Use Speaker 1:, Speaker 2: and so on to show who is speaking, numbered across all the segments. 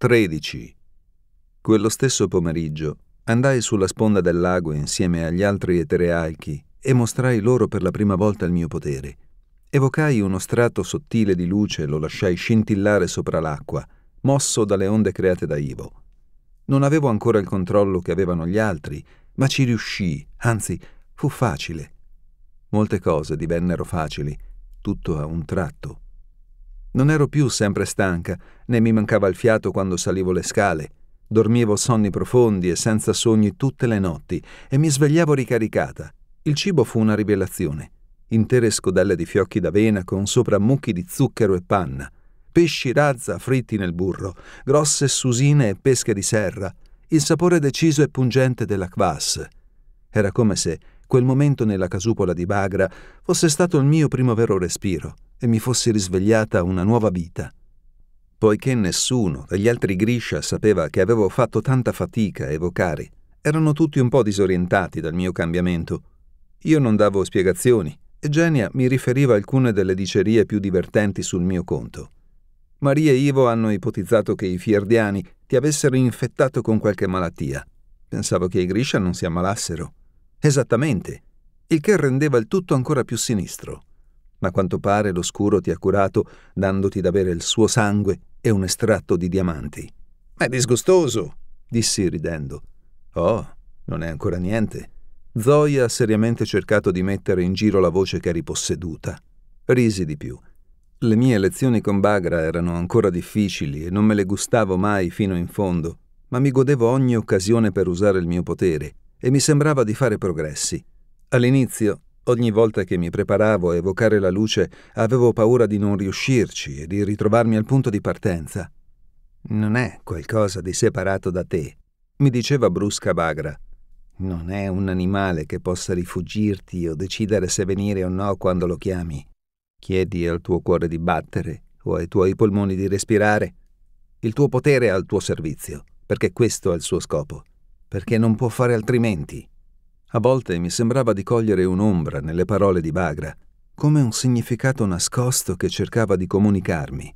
Speaker 1: 13. Quello stesso pomeriggio andai sulla sponda del lago insieme agli altri eterealchi e mostrai loro per la prima volta il mio potere. Evocai uno strato sottile di luce e lo lasciai scintillare sopra l'acqua, mosso dalle onde create da Ivo. Non avevo ancora il controllo che avevano gli altri, ma ci riuscii, anzi, fu facile. Molte cose divennero facili, tutto a un tratto. Non ero più sempre stanca, né mi mancava il fiato quando salivo le scale. Dormivo sonni profondi e senza sogni tutte le notti e mi svegliavo ricaricata. Il cibo fu una rivelazione. Intere scodelle di fiocchi d'avena con sopra mucchi di zucchero e panna, pesci razza fritti nel burro, grosse susine e pesche di serra, il sapore deciso e pungente della kvass. Era come se quel momento nella casupola di Bagra fosse stato il mio primo vero respiro e mi fosse risvegliata una nuova vita. Poiché nessuno degli altri Griscia sapeva che avevo fatto tanta fatica a evocare, erano tutti un po' disorientati dal mio cambiamento. Io non davo spiegazioni e Genia mi riferiva alcune delle dicerie più divertenti sul mio conto. Maria e Ivo hanno ipotizzato che i fiordiani ti avessero infettato con qualche malattia. Pensavo che i Griscia non si ammalassero. Esattamente, il che rendeva il tutto ancora più sinistro ma quanto pare l'oscuro ti ha curato dandoti da bere il suo sangue e un estratto di diamanti. È disgustoso, dissi ridendo. Oh, non è ancora niente. Zoe ha seriamente cercato di mettere in giro la voce che eri posseduta. Risi di più. Le mie lezioni con Bagra erano ancora difficili e non me le gustavo mai fino in fondo, ma mi godevo ogni occasione per usare il mio potere e mi sembrava di fare progressi. All'inizio Ogni volta che mi preparavo a evocare la luce avevo paura di non riuscirci e di ritrovarmi al punto di partenza. Non è qualcosa di separato da te, mi diceva brusca Bagra. Non è un animale che possa rifugirti o decidere se venire o no quando lo chiami. Chiedi al tuo cuore di battere o ai tuoi polmoni di respirare. Il tuo potere è al tuo servizio, perché questo è il suo scopo, perché non può fare altrimenti. A volte mi sembrava di cogliere un'ombra nelle parole di Bagra, come un significato nascosto che cercava di comunicarmi.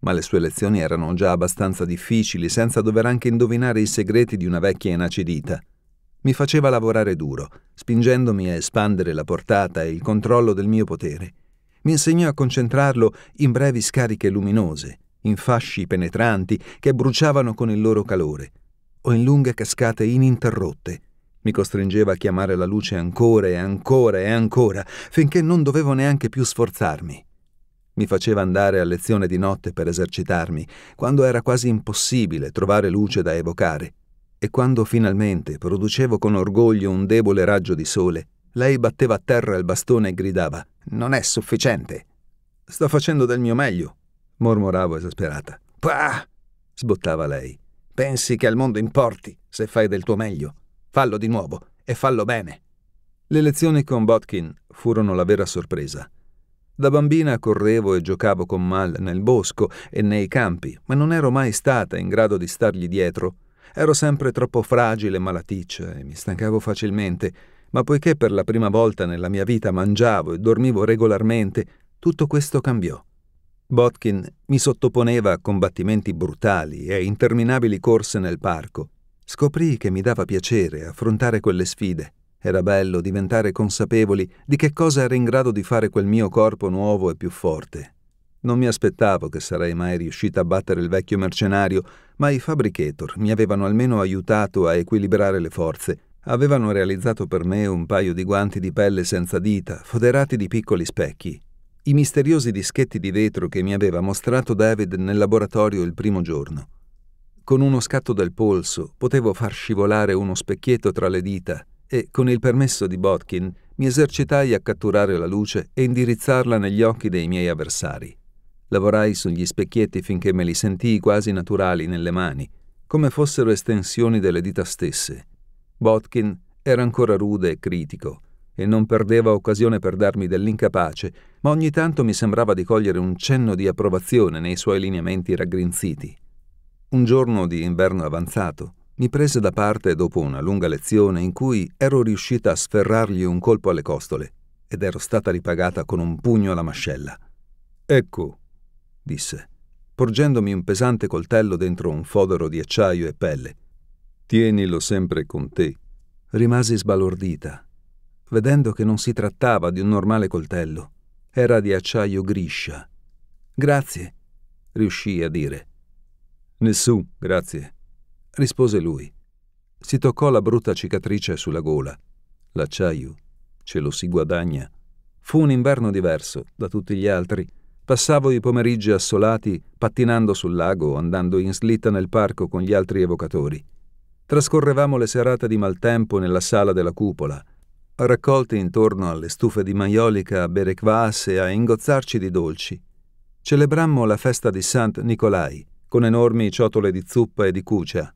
Speaker 1: Ma le sue lezioni erano già abbastanza difficili senza dover anche indovinare i segreti di una vecchia inacidita. Mi faceva lavorare duro, spingendomi a espandere la portata e il controllo del mio potere. Mi insegnò a concentrarlo in brevi scariche luminose, in fasci penetranti che bruciavano con il loro calore, o in lunghe cascate ininterrotte, mi costringeva a chiamare la luce ancora e ancora e ancora, finché non dovevo neanche più sforzarmi. Mi faceva andare a lezione di notte per esercitarmi, quando era quasi impossibile trovare luce da evocare, e quando finalmente producevo con orgoglio un debole raggio di sole, lei batteva a terra il bastone e gridava Non è sufficiente. Sto facendo del mio meglio, mormoravo esasperata. Pah! sbottava lei. Pensi che al mondo importi se fai del tuo meglio? Fallo di nuovo e fallo bene. Le lezioni con Botkin furono la vera sorpresa. Da bambina correvo e giocavo con Mal nel bosco e nei campi, ma non ero mai stata in grado di stargli dietro. Ero sempre troppo fragile e malaticcia e mi stancavo facilmente, ma poiché per la prima volta nella mia vita mangiavo e dormivo regolarmente, tutto questo cambiò. Botkin mi sottoponeva a combattimenti brutali e a interminabili corse nel parco, Scoprì che mi dava piacere affrontare quelle sfide. Era bello diventare consapevoli di che cosa era in grado di fare quel mio corpo nuovo e più forte. Non mi aspettavo che sarei mai riuscita a battere il vecchio mercenario, ma i Fabricator mi avevano almeno aiutato a equilibrare le forze. Avevano realizzato per me un paio di guanti di pelle senza dita, foderati di piccoli specchi. I misteriosi dischetti di vetro che mi aveva mostrato David nel laboratorio il primo giorno. Con uno scatto del polso potevo far scivolare uno specchietto tra le dita e, con il permesso di Botkin, mi esercitai a catturare la luce e indirizzarla negli occhi dei miei avversari. Lavorai sugli specchietti finché me li sentii quasi naturali nelle mani, come fossero estensioni delle dita stesse. Botkin era ancora rude e critico, e non perdeva occasione per darmi dell'incapace, ma ogni tanto mi sembrava di cogliere un cenno di approvazione nei suoi lineamenti raggrinziti. Un giorno di inverno avanzato mi prese da parte dopo una lunga lezione in cui ero riuscita a sferrargli un colpo alle costole ed ero stata ripagata con un pugno alla mascella. Ecco, disse, porgendomi un pesante coltello dentro un fodero di acciaio e pelle. Tienilo sempre con te. Rimasi sbalordita, vedendo che non si trattava di un normale coltello. Era di acciaio griscia. Grazie, riuscii a dire. Nessun, grazie, rispose lui. Si toccò la brutta cicatrice sulla gola. L'acciaio ce lo si guadagna. Fu un inverno diverso da tutti gli altri. Passavo i pomeriggi assolati pattinando sul lago andando in slitta nel parco con gli altri evocatori. Trascorrevamo le serate di maltempo nella sala della cupola, raccolti intorno alle stufe di maiolica a bere quas e a ingozzarci di dolci. Celebrammo la festa di Sant Nicolai, con enormi ciotole di zuppa e di cucia,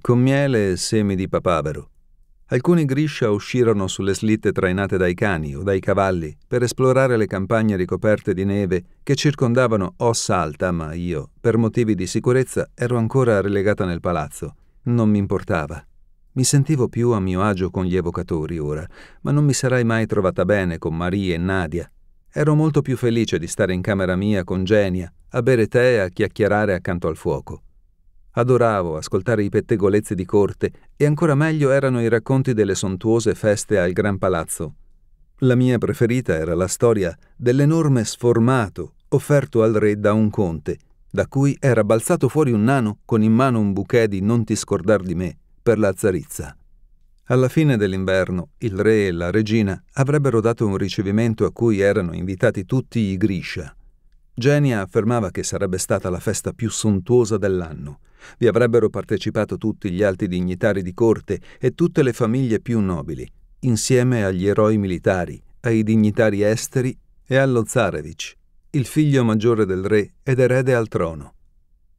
Speaker 1: con miele e semi di papavero. Alcuni griscia uscirono sulle slitte trainate dai cani o dai cavalli per esplorare le campagne ricoperte di neve che circondavano Os Alta, ma io, per motivi di sicurezza, ero ancora relegata nel palazzo. Non mi importava. Mi sentivo più a mio agio con gli evocatori ora, ma non mi sarei mai trovata bene con Maria e Nadia, Ero molto più felice di stare in camera mia con Genia, a bere tè e a chiacchierare accanto al fuoco. Adoravo ascoltare i pettegolezzi di corte e ancora meglio erano i racconti delle sontuose feste al Gran Palazzo. La mia preferita era la storia dell'enorme sformato offerto al re da un conte, da cui era balzato fuori un nano con in mano un bouquet di Non ti scordar di me per la zarizza. Alla fine dell'inverno il re e la regina avrebbero dato un ricevimento a cui erano invitati tutti i Grisha. Genia affermava che sarebbe stata la festa più sontuosa dell'anno. Vi avrebbero partecipato tutti gli alti dignitari di corte e tutte le famiglie più nobili, insieme agli eroi militari, ai dignitari esteri e allo Zarevich, il figlio maggiore del re ed erede al trono.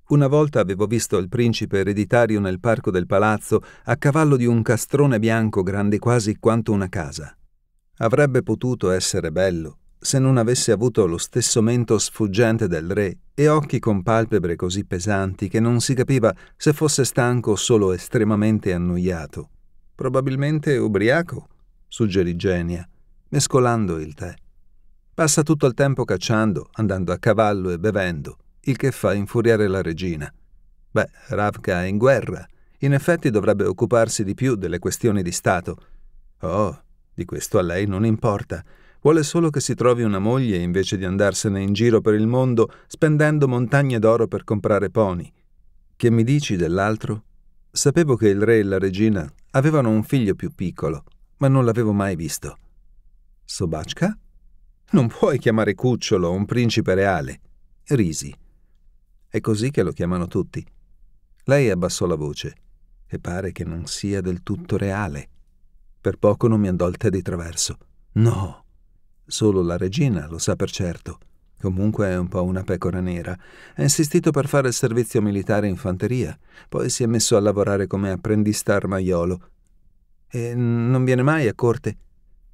Speaker 1: Una volta avevo visto il principe ereditario nel parco del palazzo a cavallo di un castrone bianco grande quasi quanto una casa. Avrebbe potuto essere bello se non avesse avuto lo stesso mento sfuggente del re e occhi con palpebre così pesanti che non si capiva se fosse stanco o solo estremamente annoiato. Probabilmente ubriaco, suggerì Genia, mescolando il tè. Passa tutto il tempo cacciando, andando a cavallo e bevendo il che fa infuriare la regina. Beh, Ravka è in guerra. In effetti dovrebbe occuparsi di più delle questioni di Stato. Oh, di questo a lei non importa. Vuole solo che si trovi una moglie invece di andarsene in giro per il mondo spendendo montagne d'oro per comprare pony. Che mi dici dell'altro? Sapevo che il re e la regina avevano un figlio più piccolo, ma non l'avevo mai visto. Sobacca? Non puoi chiamare cucciolo un principe reale. Risi. È così che lo chiamano tutti. Lei abbassò la voce e pare che non sia del tutto reale. Per poco non mi andò il tè di traverso. No, solo la regina lo sa per certo. Comunque è un po' una pecora nera. Ha insistito per fare il servizio militare in fanteria, poi si è messo a lavorare come apprendista armaiolo. E non viene mai a corte?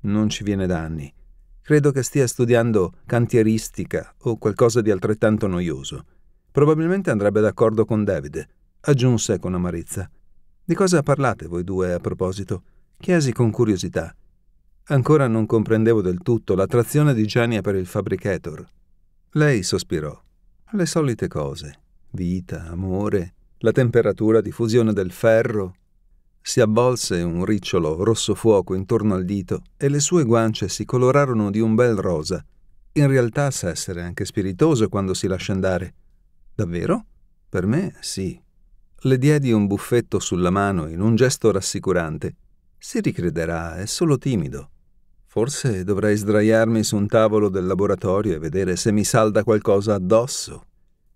Speaker 1: Non ci viene da anni. Credo che stia studiando cantieristica o qualcosa di altrettanto noioso. Probabilmente andrebbe d'accordo con Davide, aggiunse con amarezza. Di cosa parlate voi due a proposito? chiesi con curiosità. Ancora non comprendevo del tutto l'attrazione di Giannia per il fabbricator. Lei sospirò. Le solite cose. Vita, amore, la temperatura di fusione del ferro. Si avvolse un ricciolo rosso fuoco intorno al dito e le sue guance si colorarono di un bel rosa. In realtà sa essere anche spiritoso quando si lascia andare. Davvero? Per me sì. Le diedi un buffetto sulla mano in un gesto rassicurante. Si ricrederà, è solo timido. Forse dovrei sdraiarmi su un tavolo del laboratorio e vedere se mi salda qualcosa addosso.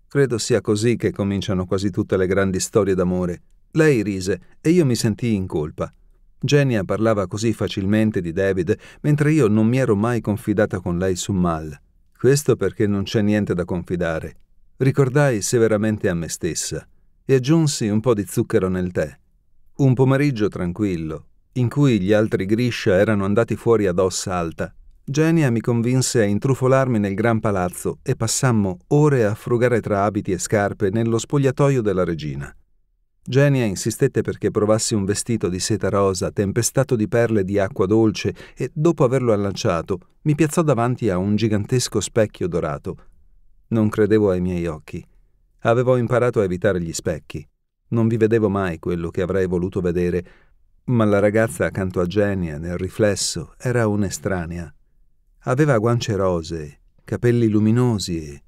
Speaker 1: Credo sia così che cominciano quasi tutte le grandi storie d'amore. Lei rise e io mi sentii in colpa. Genia parlava così facilmente di David, mentre io non mi ero mai confidata con lei su Mal. Questo perché non c'è niente da confidare. Ricordai severamente a me stessa e aggiunsi un po' di zucchero nel tè. Un pomeriggio tranquillo, in cui gli altri Griscia erano andati fuori ad ossa alta, Genia mi convinse a intrufolarmi nel gran palazzo e passammo ore a frugare tra abiti e scarpe nello spogliatoio della regina. Genia insistette perché provassi un vestito di seta rosa tempestato di perle di acqua dolce e, dopo averlo allanciato, mi piazzò davanti a un gigantesco specchio dorato non credevo ai miei occhi. Avevo imparato a evitare gli specchi. Non vi vedevo mai quello che avrei voluto vedere, ma la ragazza accanto a Genia nel riflesso era un'estranea. Aveva guance rosee, capelli luminosi e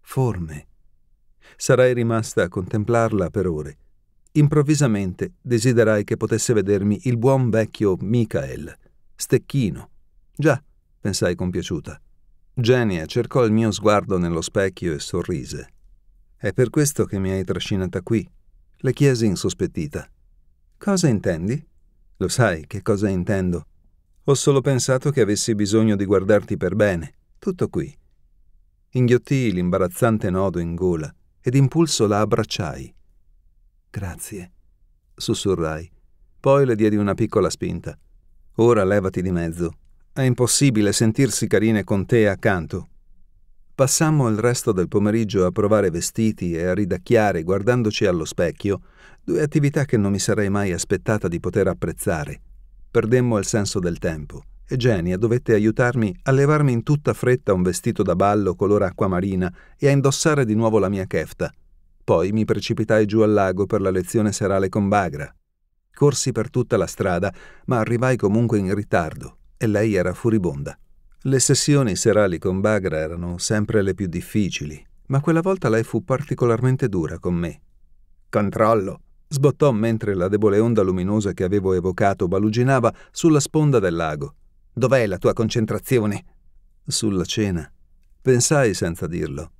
Speaker 1: forme. Sarei rimasta a contemplarla per ore. Improvvisamente desiderai che potesse vedermi il buon vecchio Michael, stecchino. Già, pensai compiaciuta. Genia cercò il mio sguardo nello specchio e sorrise. È per questo che mi hai trascinata qui, le chiesi insospettita. Cosa intendi? Lo sai che cosa intendo. Ho solo pensato che avessi bisogno di guardarti per bene. Tutto qui. Inghiottii l'imbarazzante nodo in gola e d'impulso la abbracciai. Grazie, sussurrai. Poi le diedi una piccola spinta. Ora levati di mezzo è impossibile sentirsi carine con te accanto. Passammo il resto del pomeriggio a provare vestiti e a ridacchiare guardandoci allo specchio, due attività che non mi sarei mai aspettata di poter apprezzare. Perdemmo il senso del tempo e Genia dovette aiutarmi a levarmi in tutta fretta un vestito da ballo color acquamarina e a indossare di nuovo la mia kefta. Poi mi precipitai giù al lago per la lezione serale con Bagra. Corsi per tutta la strada, ma arrivai comunque in ritardo e lei era furibonda. Le sessioni serali con Bagra erano sempre le più difficili, ma quella volta lei fu particolarmente dura con me. Controllo! sbottò mentre la debole onda luminosa che avevo evocato baluginava sulla sponda del lago. Dov'è la tua concentrazione? Sulla cena. Pensai senza dirlo.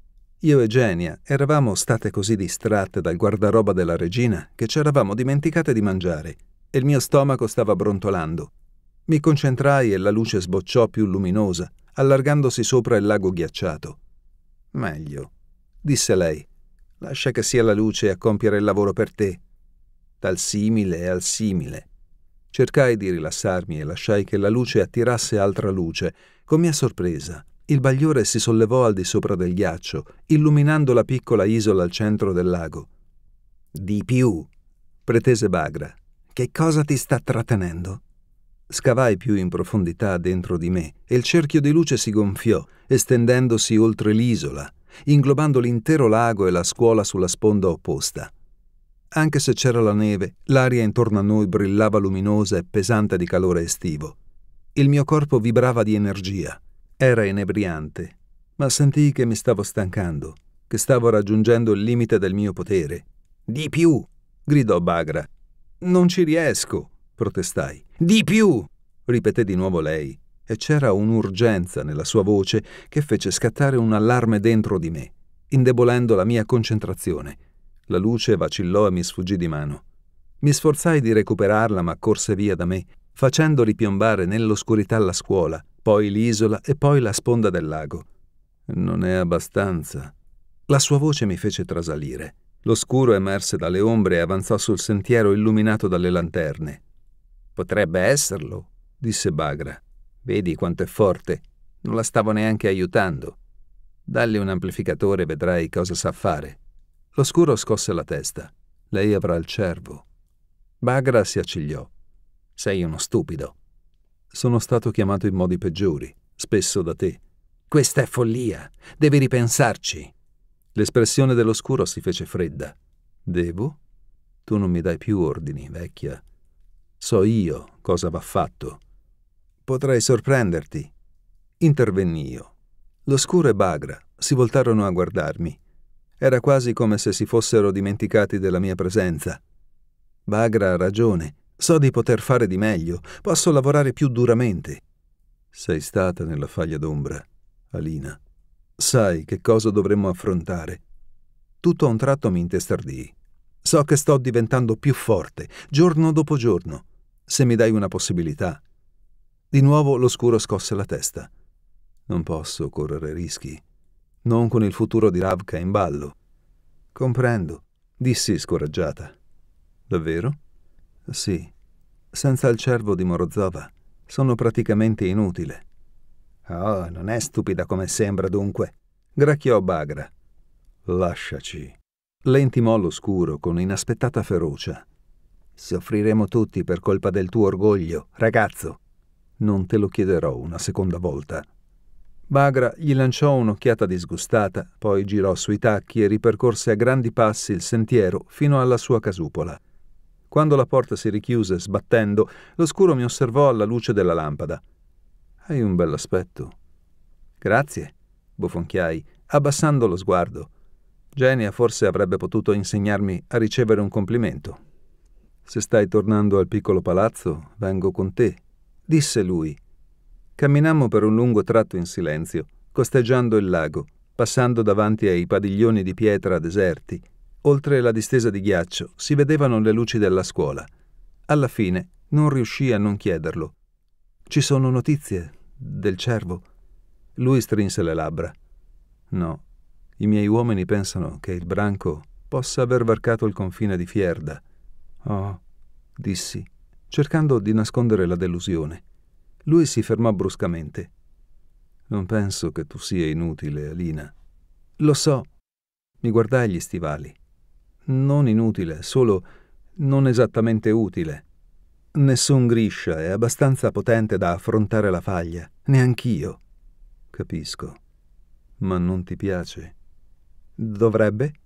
Speaker 1: Io e Genia eravamo state così distratte dal guardaroba della regina che ci eravamo dimenticate di mangiare e il mio stomaco stava brontolando. Mi concentrai e la luce sbocciò più luminosa, allargandosi sopra il lago ghiacciato. Meglio, disse lei. Lascia che sia la luce a compiere il lavoro per te. Dal simile al simile. Cercai di rilassarmi e lasciai che la luce attirasse altra luce. Con mia sorpresa, il bagliore si sollevò al di sopra del ghiaccio, illuminando la piccola isola al centro del lago. Di più, pretese Bagra. Che cosa ti sta trattenendo? Scavai più in profondità dentro di me e il cerchio di luce si gonfiò, estendendosi oltre l'isola, inglobando l'intero lago e la scuola sulla sponda opposta. Anche se c'era la neve, l'aria intorno a noi brillava luminosa e pesante di calore estivo. Il mio corpo vibrava di energia. Era inebriante, ma sentii che mi stavo stancando, che stavo raggiungendo il limite del mio potere. Di più! gridò Bagra. Non ci riesco, protestai. Di più! ripeté di nuovo lei, e c'era un'urgenza nella sua voce che fece scattare un allarme dentro di me, indebolendo la mia concentrazione. La luce vacillò e mi sfuggì di mano. Mi sforzai di recuperarla, ma corse via da me, facendo ripiombare nell'oscurità la scuola, poi l'isola e poi la sponda del lago. Non è abbastanza. La sua voce mi fece trasalire. L'oscuro emerse dalle ombre e avanzò sul sentiero illuminato dalle lanterne, Potrebbe esserlo, disse Bagra. Vedi quanto è forte. Non la stavo neanche aiutando. Dalli un amplificatore vedrai cosa sa fare. L'oscuro scosse la testa. Lei avrà il cervo. Bagra si accigliò. Sei uno stupido. Sono stato chiamato in modi peggiori, spesso da te. Questa è follia. Devi ripensarci. L'espressione dell'oscuro si fece fredda. Devo? Tu non mi dai più ordini, vecchia. So io cosa va fatto. Potrei sorprenderti. Intervenni io. L'oscuro e Bagra si voltarono a guardarmi. Era quasi come se si fossero dimenticati della mia presenza. Bagra ha ragione. So di poter fare di meglio. Posso lavorare più duramente. Sei stata nella faglia d'ombra, Alina. Sai che cosa dovremmo affrontare. Tutto a un tratto mi intestardì. So che sto diventando più forte, giorno dopo giorno se mi dai una possibilità. Di nuovo l'oscuro scosse la testa. Non posso correre rischi. Non con il futuro di Ravka in ballo. Comprendo, dissi scoraggiata. Davvero? Sì. Senza il cervo di Morozova sono praticamente inutile. Oh, non è stupida come sembra dunque, gracchiò Bagra. Lasciaci. Le intimò l'oscuro con inaspettata ferocia soffriremo tutti per colpa del tuo orgoglio, ragazzo. Non te lo chiederò una seconda volta. Bagra gli lanciò un'occhiata disgustata, poi girò sui tacchi e ripercorse a grandi passi il sentiero fino alla sua casupola. Quando la porta si richiuse sbattendo, l'oscuro mi osservò alla luce della lampada. Hai un bell'aspetto. Grazie, bofonchiai, abbassando lo sguardo. Genia forse avrebbe potuto insegnarmi a ricevere un complimento. Se stai tornando al piccolo palazzo, vengo con te, disse lui. Camminammo per un lungo tratto in silenzio, costeggiando il lago, passando davanti ai padiglioni di pietra deserti. Oltre la distesa di ghiaccio si vedevano le luci della scuola. Alla fine non riuscì a non chiederlo. Ci sono notizie del cervo? Lui strinse le labbra. No, i miei uomini pensano che il branco possa aver varcato il confine di Fierda Oh, dissi, cercando di nascondere la delusione. Lui si fermò bruscamente. Non penso che tu sia inutile, Alina. Lo so. Mi guardai gli stivali. Non inutile, solo non esattamente utile. Nessun griscia è abbastanza potente da affrontare la faglia, neanch'io. Capisco. Ma non ti piace. Dovrebbe?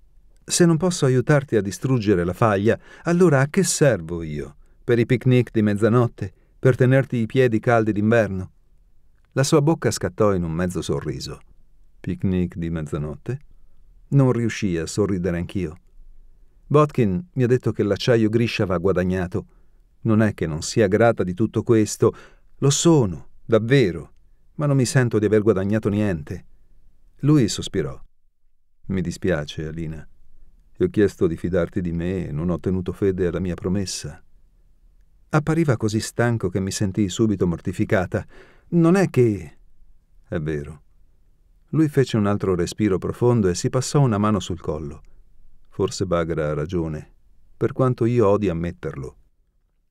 Speaker 1: Se non posso aiutarti a distruggere la faglia, allora a che servo io? Per i picnic di mezzanotte? Per tenerti i piedi caldi d'inverno? La sua bocca scattò in un mezzo sorriso. Picnic di mezzanotte? Non riuscii a sorridere anch'io. Botkin mi ha detto che l'acciaio griscia va guadagnato. Non è che non sia grata di tutto questo. Lo sono, davvero, ma non mi sento di aver guadagnato niente. Lui sospirò. Mi dispiace, Alina. Ti ho chiesto di fidarti di me e non ho tenuto fede alla mia promessa. Appariva così stanco che mi sentii subito mortificata. Non è che... È vero. Lui fece un altro respiro profondo e si passò una mano sul collo. Forse Bagra ha ragione, per quanto io odi ammetterlo.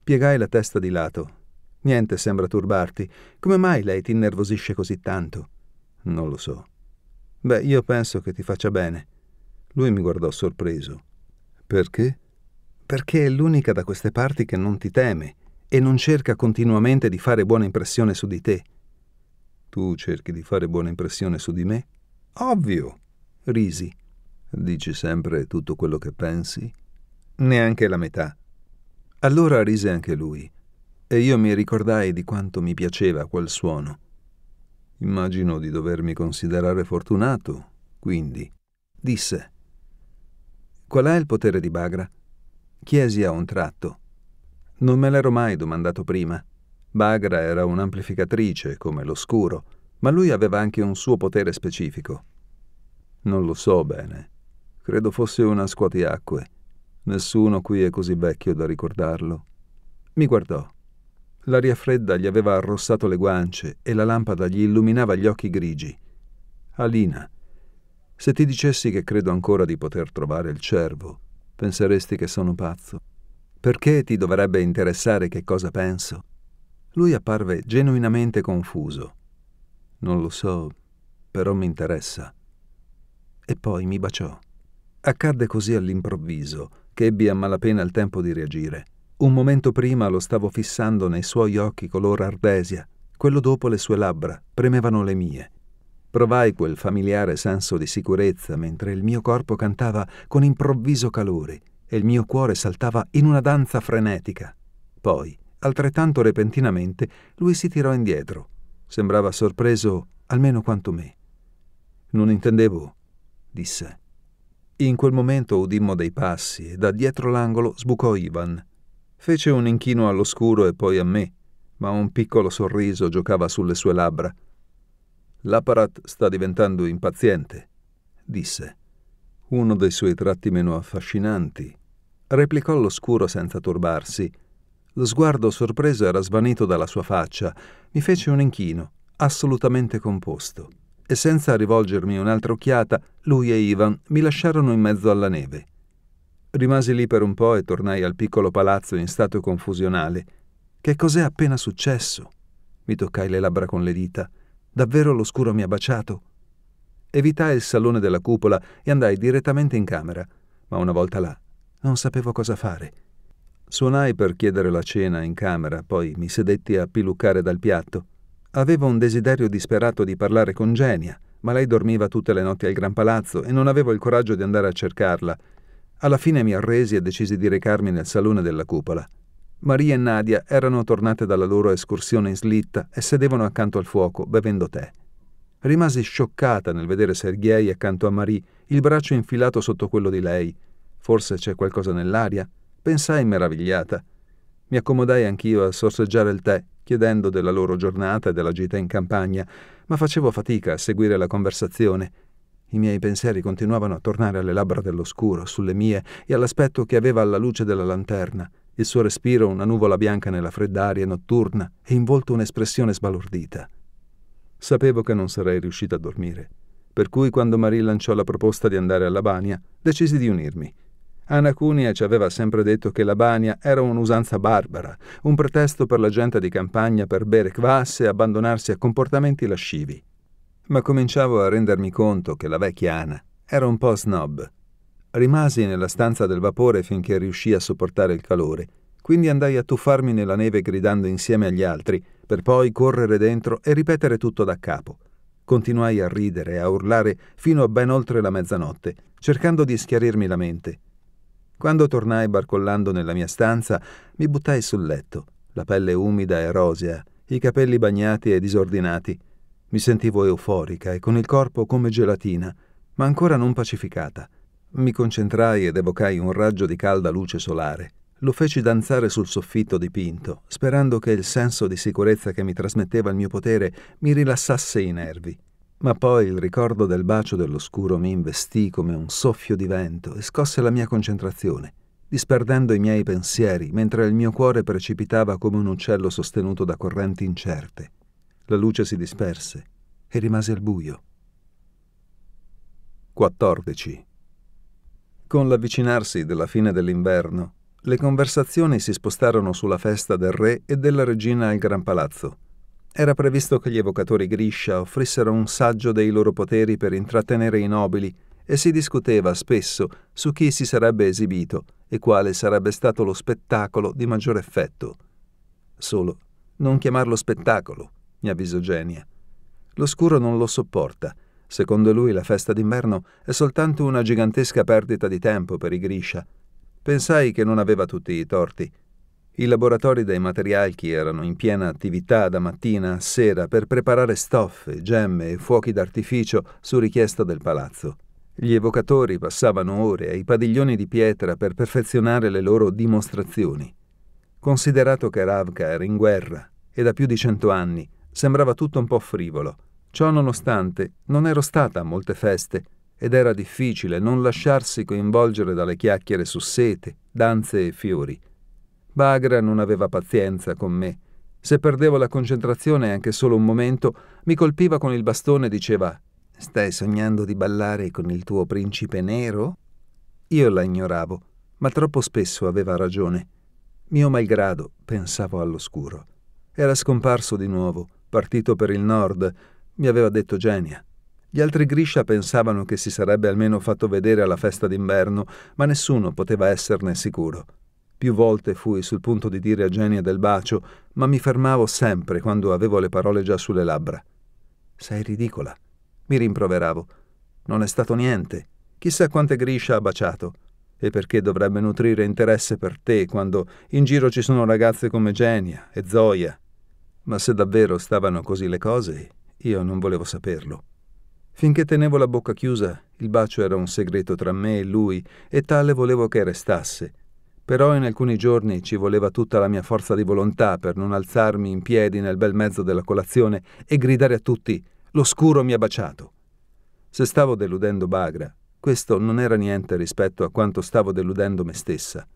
Speaker 1: Piegai la testa di lato. Niente sembra turbarti. Come mai lei ti innervosisce così tanto? Non lo so. Beh, io penso che ti faccia bene. Lui mi guardò sorpreso. Perché? Perché è l'unica da queste parti che non ti teme e non cerca continuamente di fare buona impressione su di te. Tu cerchi di fare buona impressione su di me? Ovvio, risi. Dici sempre tutto quello che pensi? Neanche la metà. Allora rise anche lui, e io mi ricordai di quanto mi piaceva quel suono. Immagino di dovermi considerare fortunato, quindi disse Qual è il potere di Bagra? Chiesi a un tratto. Non me l'ero mai domandato prima. Bagra era un'amplificatrice, come l'oscuro, ma lui aveva anche un suo potere specifico. Non lo so bene. Credo fosse una scuotiacque. Nessuno qui è così vecchio da ricordarlo. Mi guardò. L'aria fredda gli aveva arrossato le guance e la lampada gli illuminava gli occhi grigi. Alina, se ti dicessi che credo ancora di poter trovare il cervo, penseresti che sono pazzo. Perché ti dovrebbe interessare che cosa penso? Lui apparve genuinamente confuso. Non lo so, però mi interessa. E poi mi baciò. Accadde così all'improvviso che ebbi a malapena il tempo di reagire. Un momento prima lo stavo fissando nei suoi occhi color ardesia, quello dopo le sue labbra premevano le mie Provai quel familiare senso di sicurezza mentre il mio corpo cantava con improvviso calore e il mio cuore saltava in una danza frenetica. Poi, altrettanto repentinamente, lui si tirò indietro. Sembrava sorpreso almeno quanto me. Non intendevo, disse. In quel momento udimmo dei passi e da dietro l'angolo sbucò Ivan. Fece un inchino all'oscuro e poi a me, ma un piccolo sorriso giocava sulle sue labbra. L'apparat sta diventando impaziente, disse. Uno dei suoi tratti meno affascinanti. Replicò l'oscuro senza turbarsi. Lo sguardo sorpreso era svanito dalla sua faccia. Mi fece un inchino, assolutamente composto. E senza rivolgermi un'altra occhiata, lui e Ivan mi lasciarono in mezzo alla neve. Rimasi lì per un po' e tornai al piccolo palazzo in stato confusionale. Che cos'è appena successo? Mi toccai le labbra con le dita. Davvero l'oscuro mi ha baciato? Evitai il salone della cupola e andai direttamente in camera, ma una volta là non sapevo cosa fare. Suonai per chiedere la cena in camera, poi mi sedetti a piluccare dal piatto. Avevo un desiderio disperato di parlare con Genia, ma lei dormiva tutte le notti al Gran Palazzo e non avevo il coraggio di andare a cercarla. Alla fine mi arresi e decisi di recarmi nel salone della cupola. Maria e Nadia erano tornate dalla loro escursione in slitta e sedevano accanto al fuoco, bevendo tè. Rimasi scioccata nel vedere Sergei accanto a Marie, il braccio infilato sotto quello di lei. Forse c'è qualcosa nell'aria? Pensai meravigliata. Mi accomodai anch'io a sorseggiare il tè, chiedendo della loro giornata e della gita in campagna, ma facevo fatica a seguire la conversazione. I miei pensieri continuavano a tornare alle labbra dell'oscuro, sulle mie e all'aspetto che aveva alla luce della lanterna il suo respiro una nuvola bianca nella fredda aria notturna e in volto un'espressione sbalordita. Sapevo che non sarei riuscito a dormire, per cui quando Marie lanciò la proposta di andare alla Bania, decisi di unirmi. Anna Cunia ci aveva sempre detto che la Bania era un'usanza barbara, un pretesto per la gente di campagna per bere kvass e abbandonarsi a comportamenti lascivi. Ma cominciavo a rendermi conto che la vecchia Anna era un po' snob Rimasi nella stanza del vapore finché riuscì a sopportare il calore, quindi andai a tuffarmi nella neve gridando insieme agli altri, per poi correre dentro e ripetere tutto da capo. Continuai a ridere e a urlare fino a ben oltre la mezzanotte, cercando di schiarirmi la mente. Quando tornai barcollando nella mia stanza, mi buttai sul letto, la pelle umida e rosea, i capelli bagnati e disordinati. Mi sentivo euforica e con il corpo come gelatina, ma ancora non pacificata. Mi concentrai ed evocai un raggio di calda luce solare. Lo feci danzare sul soffitto dipinto, sperando che il senso di sicurezza che mi trasmetteva il mio potere mi rilassasse i nervi. Ma poi il ricordo del bacio dell'oscuro mi investì come un soffio di vento e scosse la mia concentrazione, disperdendo i miei pensieri mentre il mio cuore precipitava come un uccello sostenuto da correnti incerte. La luce si disperse e rimase al buio. 14. Con l'avvicinarsi della fine dell'inverno, le conversazioni si spostarono sulla festa del re e della regina al Gran Palazzo. Era previsto che gli evocatori Griscia offrissero un saggio dei loro poteri per intrattenere i nobili e si discuteva spesso su chi si sarebbe esibito e quale sarebbe stato lo spettacolo di maggior effetto. Solo non chiamarlo spettacolo, mi avviso Genia. L'oscuro non lo sopporta Secondo lui la festa d'inverno è soltanto una gigantesca perdita di tempo per i Grisha. Pensai che non aveva tutti i torti. I laboratori dei materialchi erano in piena attività da mattina a sera per preparare stoffe, gemme e fuochi d'artificio su richiesta del palazzo. Gli evocatori passavano ore ai padiglioni di pietra per perfezionare le loro dimostrazioni. Considerato che Ravka era in guerra e da più di cento anni, sembrava tutto un po' frivolo. Ciò nonostante, non ero stata a molte feste ed era difficile non lasciarsi coinvolgere dalle chiacchiere su sete, danze e fiori. Bagra non aveva pazienza con me. Se perdevo la concentrazione anche solo un momento, mi colpiva con il bastone e diceva Stai sognando di ballare con il tuo principe nero? Io la ignoravo, ma troppo spesso aveva ragione. Mio malgrado pensavo all'oscuro. Era scomparso di nuovo, partito per il nord, mi aveva detto Genia. Gli altri Griscia pensavano che si sarebbe almeno fatto vedere alla festa d'inverno, ma nessuno poteva esserne sicuro. Più volte fui sul punto di dire a Genia del bacio, ma mi fermavo sempre quando avevo le parole già sulle labbra. Sei ridicola, mi rimproveravo. Non è stato niente. Chissà quante Griscia ha baciato. E perché dovrebbe nutrire interesse per te quando in giro ci sono ragazze come Genia e Zoia? Ma se davvero stavano così le cose, io non volevo saperlo. Finché tenevo la bocca chiusa, il bacio era un segreto tra me e lui e tale volevo che restasse. Però in alcuni giorni ci voleva tutta la mia forza di volontà per non alzarmi in piedi nel bel mezzo della colazione e gridare a tutti L'oscuro mi ha baciato. Se stavo deludendo Bagra, questo non era niente rispetto a quanto stavo deludendo me stessa.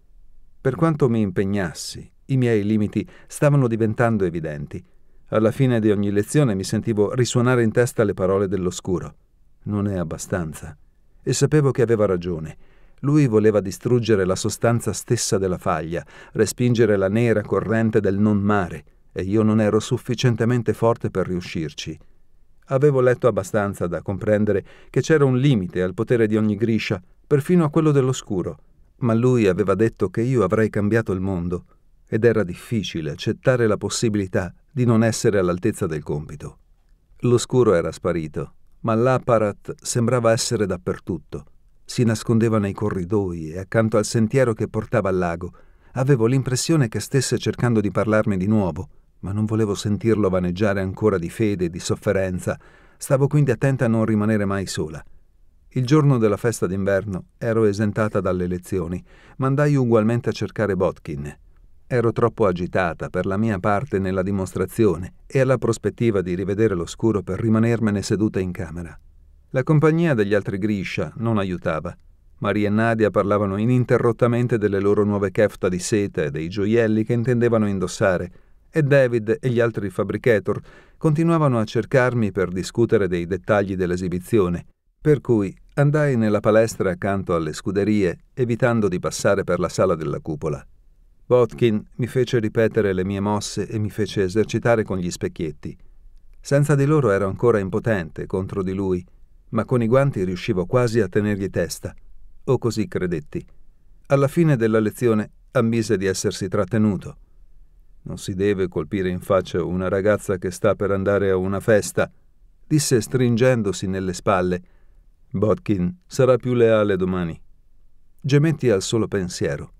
Speaker 1: Per quanto mi impegnassi, i miei limiti stavano diventando evidenti alla fine di ogni lezione mi sentivo risuonare in testa le parole dell'oscuro. Non è abbastanza. E sapevo che aveva ragione. Lui voleva distruggere la sostanza stessa della faglia, respingere la nera corrente del non mare, e io non ero sufficientemente forte per riuscirci. Avevo letto abbastanza da comprendere che c'era un limite al potere di ogni griscia, perfino a quello dell'oscuro, ma lui aveva detto che io avrei cambiato il mondo, ed era difficile accettare la possibilità di non essere all'altezza del compito. L'oscuro era sparito, ma l'apparat sembrava essere dappertutto. Si nascondeva nei corridoi e accanto al sentiero che portava al lago. Avevo l'impressione che stesse cercando di parlarmi di nuovo, ma non volevo sentirlo vaneggiare ancora di fede e di sofferenza. Stavo quindi attenta a non rimanere mai sola. Il giorno della festa d'inverno ero esentata dalle lezioni, ma andai ugualmente a cercare Botkin. Ero troppo agitata per la mia parte nella dimostrazione e alla prospettiva di rivedere l'oscuro per rimanermene seduta in camera. La compagnia degli altri Griscia non aiutava. Maria e Nadia parlavano ininterrottamente delle loro nuove kefta di seta e dei gioielli che intendevano indossare, e David e gli altri fabbricator continuavano a cercarmi per discutere dei dettagli dell'esibizione, per cui andai nella palestra accanto alle scuderie, evitando di passare per la sala della cupola. Botkin mi fece ripetere le mie mosse e mi fece esercitare con gli specchietti. Senza di loro ero ancora impotente contro di lui, ma con i guanti riuscivo quasi a tenergli testa, o così credetti. Alla fine della lezione ammise di essersi trattenuto. Non si deve colpire in faccia una ragazza che sta per andare a una festa, disse stringendosi nelle spalle. Botkin sarà più leale domani. Gemetti al solo pensiero.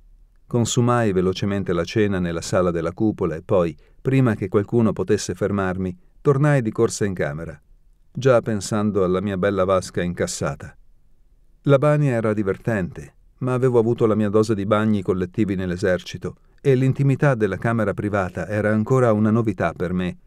Speaker 1: Consumai velocemente la cena nella sala della cupola e poi, prima che qualcuno potesse fermarmi, tornai di corsa in camera, già pensando alla mia bella vasca incassata. La bagna era divertente, ma avevo avuto la mia dose di bagni collettivi nell'esercito e l'intimità della camera privata era ancora una novità per me.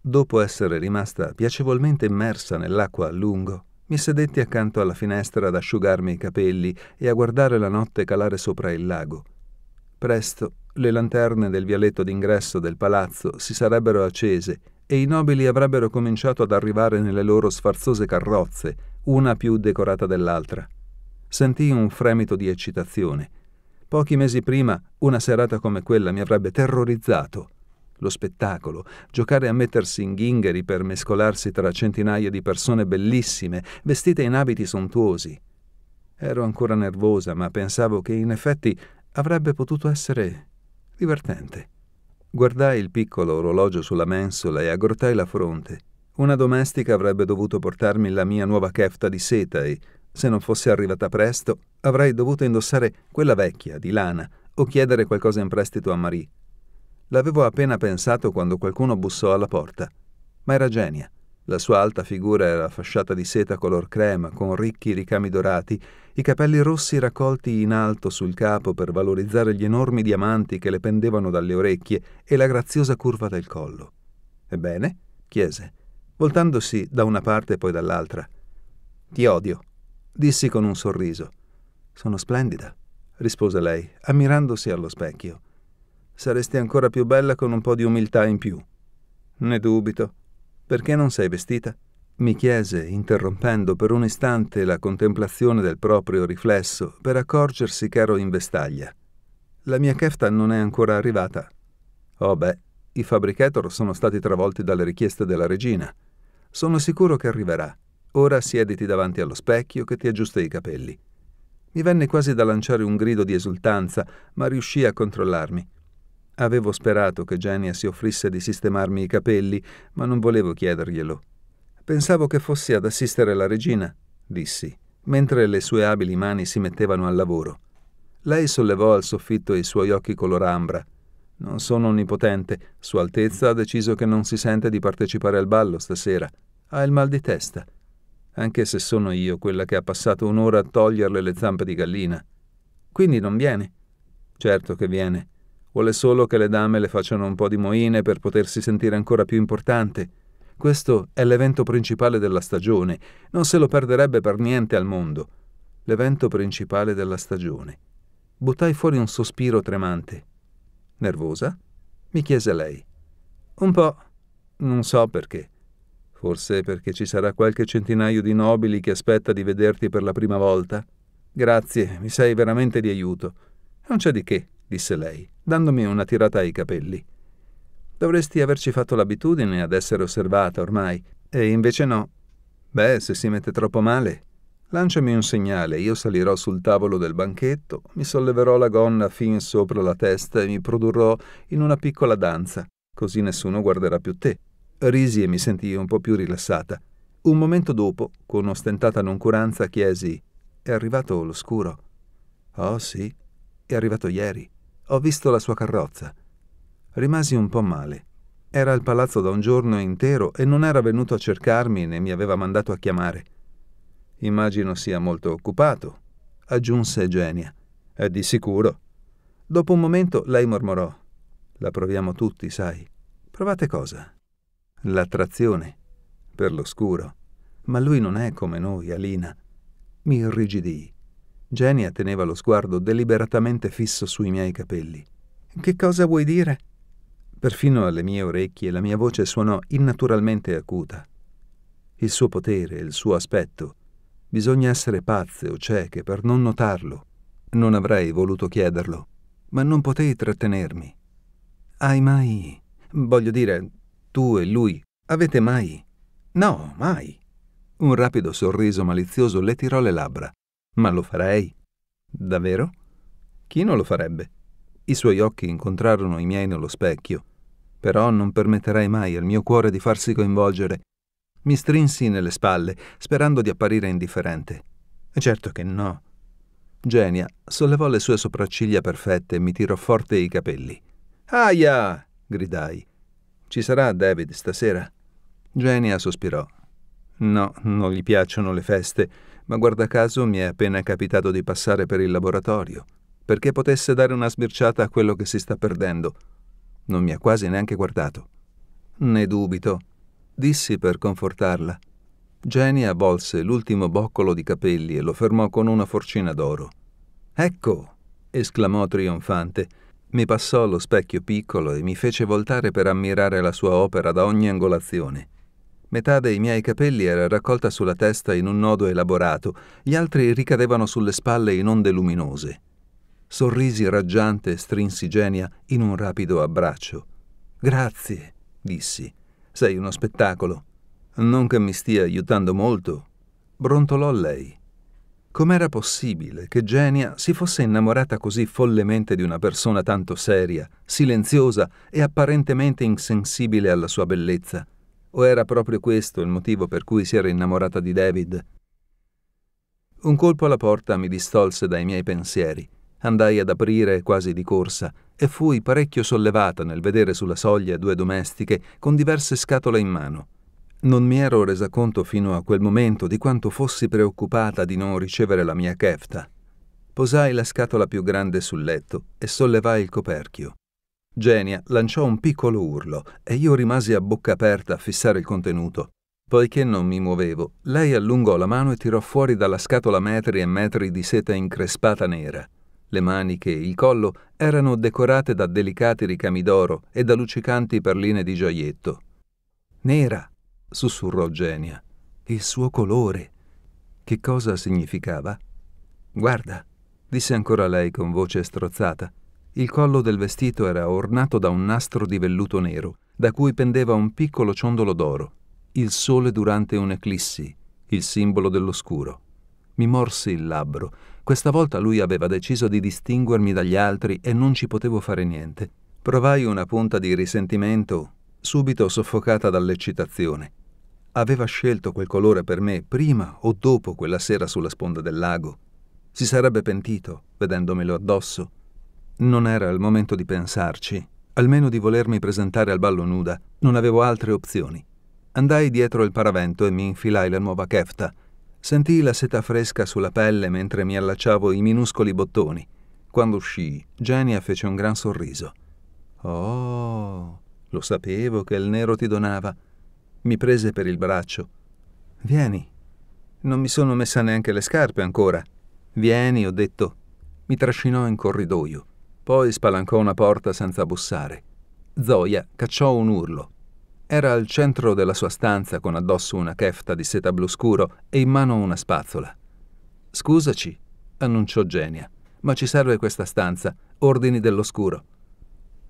Speaker 1: Dopo essere rimasta piacevolmente immersa nell'acqua a lungo, mi sedetti accanto alla finestra ad asciugarmi i capelli e a guardare la notte calare sopra il lago, Presto le lanterne del vialetto d'ingresso del palazzo si sarebbero accese e i nobili avrebbero cominciato ad arrivare nelle loro sfarzose carrozze, una più decorata dell'altra. Sentì un fremito di eccitazione. Pochi mesi prima una serata come quella mi avrebbe terrorizzato. Lo spettacolo, giocare a mettersi in ghingheri per mescolarsi tra centinaia di persone bellissime, vestite in abiti sontuosi. Ero ancora nervosa, ma pensavo che in effetti avrebbe potuto essere divertente. Guardai il piccolo orologio sulla mensola e aggrottai la fronte. Una domestica avrebbe dovuto portarmi la mia nuova kefta di seta e, se non fosse arrivata presto, avrei dovuto indossare quella vecchia, di lana, o chiedere qualcosa in prestito a Marie. L'avevo appena pensato quando qualcuno bussò alla porta, ma era genia. La sua alta figura era fasciata di seta color crema, con ricchi ricami dorati, i capelli rossi raccolti in alto sul capo per valorizzare gli enormi diamanti che le pendevano dalle orecchie e la graziosa curva del collo. Ebbene? chiese, voltandosi da una parte e poi dall'altra. Ti odio, dissi con un sorriso. Sono splendida, rispose lei, ammirandosi allo specchio. Saresti ancora più bella con un po' di umiltà in più. Ne dubito, perché non sei vestita? mi chiese, interrompendo per un istante la contemplazione del proprio riflesso per accorgersi che ero in vestaglia. La mia kefta non è ancora arrivata. Oh beh, i fabbricator sono stati travolti dalle richieste della regina. Sono sicuro che arriverà. Ora siediti davanti allo specchio che ti aggiusta i capelli. Mi venne quasi da lanciare un grido di esultanza, ma riuscì a controllarmi. Avevo sperato che Genia si offrisse di sistemarmi i capelli, ma non volevo chiederglielo. Pensavo che fossi ad assistere la regina, dissi, mentre le sue abili mani si mettevano al lavoro. Lei sollevò al soffitto i suoi occhi color ambra. Non sono onnipotente, Sua Altezza ha deciso che non si sente di partecipare al ballo stasera. Ha il mal di testa. Anche se sono io quella che ha passato un'ora a toglierle le zampe di gallina. Quindi non viene? Certo che viene. Vuole solo che le dame le facciano un po' di moine per potersi sentire ancora più importante. Questo è l'evento principale della stagione, non se lo perderebbe per niente al mondo. L'evento principale della stagione. Buttai fuori un sospiro tremante. Nervosa? mi chiese lei. Un po'. Non so perché. Forse perché ci sarà qualche centinaio di nobili che aspetta di vederti per la prima volta? Grazie, mi sei veramente di aiuto. Non c'è di che disse lei, dandomi una tirata ai capelli. Dovresti averci fatto l'abitudine ad essere osservata ormai, e invece no. Beh, se si mette troppo male, lanciami un segnale, io salirò sul tavolo del banchetto, mi solleverò la gonna fin sopra la testa e mi produrrò in una piccola danza, così nessuno guarderà più te. Risi e mi sentii un po' più rilassata. Un momento dopo, con ostentata noncuranza, chiesi: È arrivato l'oscuro? Oh sì, è arrivato ieri. Ho visto la sua carrozza. Rimasi un po' male. Era al palazzo da un giorno intero e non era venuto a cercarmi né mi aveva mandato a chiamare. Immagino sia molto occupato, aggiunse Genia. È di sicuro. Dopo un momento lei mormorò. La proviamo tutti, sai. Provate cosa? L'attrazione. Per l'oscuro. Ma lui non è come noi, Alina. Mi irrigidii. Genia teneva lo sguardo deliberatamente fisso sui miei capelli. Che cosa vuoi dire? Perfino alle mie orecchie la mia voce suonò innaturalmente acuta. Il suo potere, il suo aspetto. Bisogna essere pazze o cieche per non notarlo. Non avrei voluto chiederlo, ma non potei trattenermi. Hai mai... voglio dire, tu e lui, avete mai... No, mai. Un rapido sorriso malizioso le tirò le labbra. Ma lo farei. Davvero? Chi non lo farebbe? I suoi occhi incontrarono i miei nello specchio. Però non permetterei mai al mio cuore di farsi coinvolgere. Mi strinsi nelle spalle, sperando di apparire indifferente. Certo che no. Genia sollevò le sue sopracciglia perfette e mi tirò forte i capelli. Aia! gridai. Ci sarà David stasera? Genia sospirò. No, non gli piacciono le feste ma guarda caso mi è appena capitato di passare per il laboratorio, perché potesse dare una sbirciata a quello che si sta perdendo. Non mi ha quasi neanche guardato. Ne dubito, dissi per confortarla. Jenny avvolse l'ultimo boccolo di capelli e lo fermò con una forcina d'oro. Ecco! esclamò trionfante. Mi passò lo specchio piccolo e mi fece voltare per ammirare la sua opera da ogni angolazione. Metà dei miei capelli era raccolta sulla testa in un nodo elaborato, gli altri ricadevano sulle spalle in onde luminose. Sorrisi raggiante e strinsi Genia in un rapido abbraccio. Grazie, dissi. Sei uno spettacolo. Non che mi stia aiutando molto. Brontolò lei. Com'era possibile che Genia si fosse innamorata così follemente di una persona tanto seria, silenziosa e apparentemente insensibile alla sua bellezza? O era proprio questo il motivo per cui si era innamorata di David? Un colpo alla porta mi distolse dai miei pensieri. Andai ad aprire quasi di corsa e fui parecchio sollevata nel vedere sulla soglia due domestiche con diverse scatole in mano. Non mi ero resa conto fino a quel momento di quanto fossi preoccupata di non ricevere la mia kefta. Posai la scatola più grande sul letto e sollevai il coperchio. Genia lanciò un piccolo urlo e io rimasi a bocca aperta a fissare il contenuto. Poiché non mi muovevo, lei allungò la mano e tirò fuori dalla scatola metri e metri di seta increspata nera. Le maniche e il collo erano decorate da delicati ricami d'oro e da luccicanti perline di gioietto. Nera, sussurrò Genia. Il suo colore. Che cosa significava? Guarda, disse ancora lei con voce strozzata. Il collo del vestito era ornato da un nastro di velluto nero, da cui pendeva un piccolo ciondolo d'oro, il sole durante un'eclissi, il simbolo dell'oscuro. Mi morsi il labbro. Questa volta lui aveva deciso di distinguermi dagli altri e non ci potevo fare niente. Provai una punta di risentimento, subito soffocata dall'eccitazione. Aveva scelto quel colore per me prima o dopo quella sera sulla sponda del lago. Si sarebbe pentito vedendomelo addosso. Non era il momento di pensarci, almeno di volermi presentare al ballo nuda, non avevo altre opzioni. Andai dietro il paravento e mi infilai la nuova kefta. Sentii la seta fresca sulla pelle mentre mi allacciavo i minuscoli bottoni. Quando uscii, Genia fece un gran sorriso. Oh, lo sapevo che il nero ti donava. Mi prese per il braccio. Vieni. Non mi sono messa neanche le scarpe ancora. Vieni, ho detto. Mi trascinò in corridoio. Poi spalancò una porta senza bussare. Zoya cacciò un urlo. Era al centro della sua stanza con addosso una kefta di seta blu scuro e in mano una spazzola. Scusaci, annunciò Genia, ma ci serve questa stanza, ordini dell'oscuro.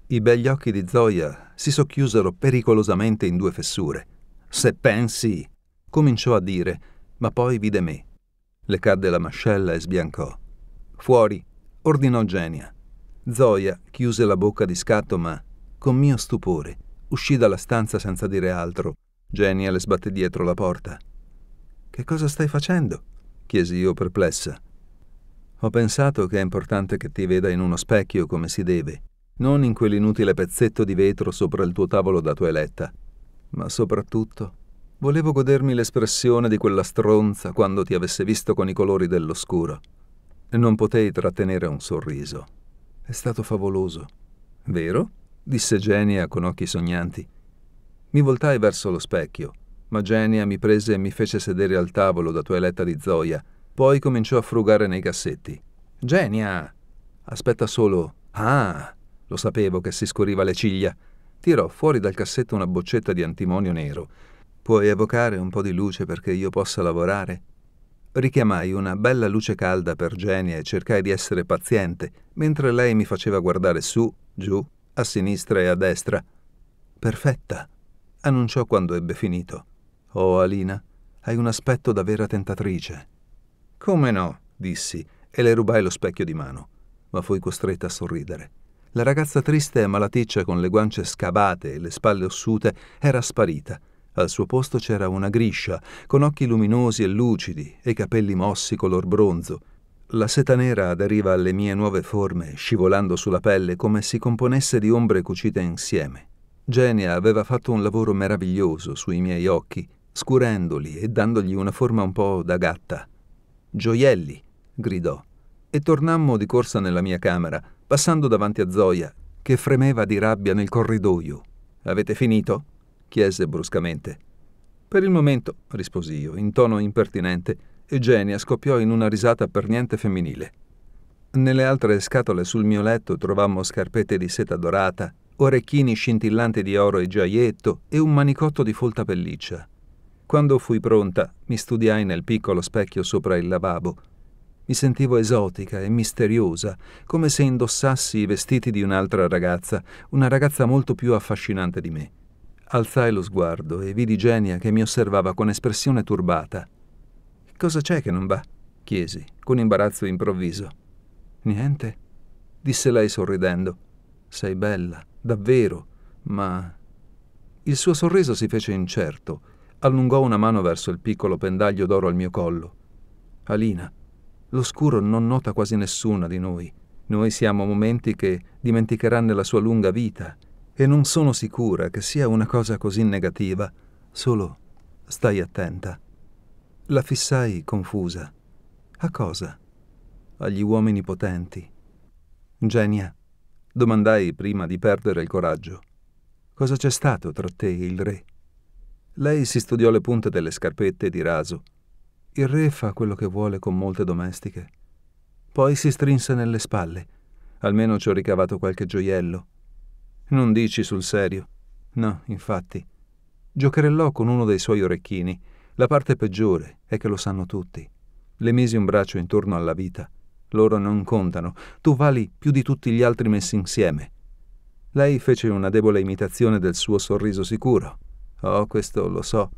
Speaker 1: I begli occhi di Zoya si socchiusero pericolosamente in due fessure. Se pensi, cominciò a dire, ma poi vide me. Le cadde la mascella e sbiancò. Fuori, ordinò Genia. Zoya chiuse la bocca di scatto ma, con mio stupore, uscì dalla stanza senza dire altro. Genia le sbatté dietro la porta. Che cosa stai facendo? chiesi io perplessa. Ho pensato che è importante che ti veda in uno specchio come si deve, non in quell'inutile pezzetto di vetro sopra il tuo tavolo da toeletta. Ma soprattutto volevo godermi l'espressione di quella stronza quando ti avesse visto con i colori dell'oscuro. Non potei trattenere un sorriso. È stato favoloso. Vero? disse Genia con occhi sognanti. Mi voltai verso lo specchio, ma Genia mi prese e mi fece sedere al tavolo da toeletta di zoia, poi cominciò a frugare nei cassetti. Genia! Aspetta solo. Ah! Lo sapevo che si scuriva le ciglia. Tirò fuori dal cassetto una boccetta di antimonio nero. Puoi evocare un po' di luce perché io possa lavorare? Richiamai una bella luce calda per Genia e cercai di essere paziente, mentre lei mi faceva guardare su, giù, a sinistra e a destra. Perfetta, annunciò quando ebbe finito. Oh, Alina, hai un aspetto da vera tentatrice. Come no, dissi, e le rubai lo specchio di mano, ma fui costretta a sorridere. La ragazza triste e malaticcia con le guance scavate e le spalle ossute era sparita al suo posto c'era una griscia, con occhi luminosi e lucidi e capelli mossi color bronzo. La seta nera aderiva alle mie nuove forme, scivolando sulla pelle come si componesse di ombre cucite insieme. Genia aveva fatto un lavoro meraviglioso sui miei occhi, scurendoli e dandogli una forma un po' da gatta. Gioielli! gridò. E tornammo di corsa nella mia camera, passando davanti a Zoya, che fremeva di rabbia nel corridoio. Avete finito? chiese bruscamente. Per il momento, risposi io, in tono impertinente, e Genia scoppiò in una risata per niente femminile. Nelle altre scatole sul mio letto trovammo scarpette di seta dorata, orecchini scintillanti di oro e giaietto e un manicotto di folta pelliccia. Quando fui pronta, mi studiai nel piccolo specchio sopra il lavabo. Mi sentivo esotica e misteriosa, come se indossassi i vestiti di un'altra ragazza, una ragazza molto più affascinante di me. Alzai lo sguardo e vidi Genia che mi osservava con espressione turbata. Cosa c'è che non va? chiesi, con imbarazzo improvviso. Niente, disse lei sorridendo. Sei bella, davvero, ma... Il suo sorriso si fece incerto. Allungò una mano verso il piccolo pendaglio d'oro al mio collo. Alina, l'oscuro non nota quasi nessuna di noi. Noi siamo momenti che dimenticherà nella sua lunga vita, e non sono sicura che sia una cosa così negativa, solo stai attenta. La fissai confusa. A cosa? Agli uomini potenti. Genia, domandai prima di perdere il coraggio. Cosa c'è stato tra te e il re? Lei si studiò le punte delle scarpette di raso. Il re fa quello che vuole con molte domestiche. Poi si strinse nelle spalle. Almeno ci ho ricavato qualche gioiello. Non dici sul serio. No, infatti. Giocherellò con uno dei suoi orecchini. La parte peggiore è che lo sanno tutti. Le misi un braccio intorno alla vita. Loro non contano. Tu vali più di tutti gli altri messi insieme. Lei fece una debole imitazione del suo sorriso sicuro. Oh, questo lo so.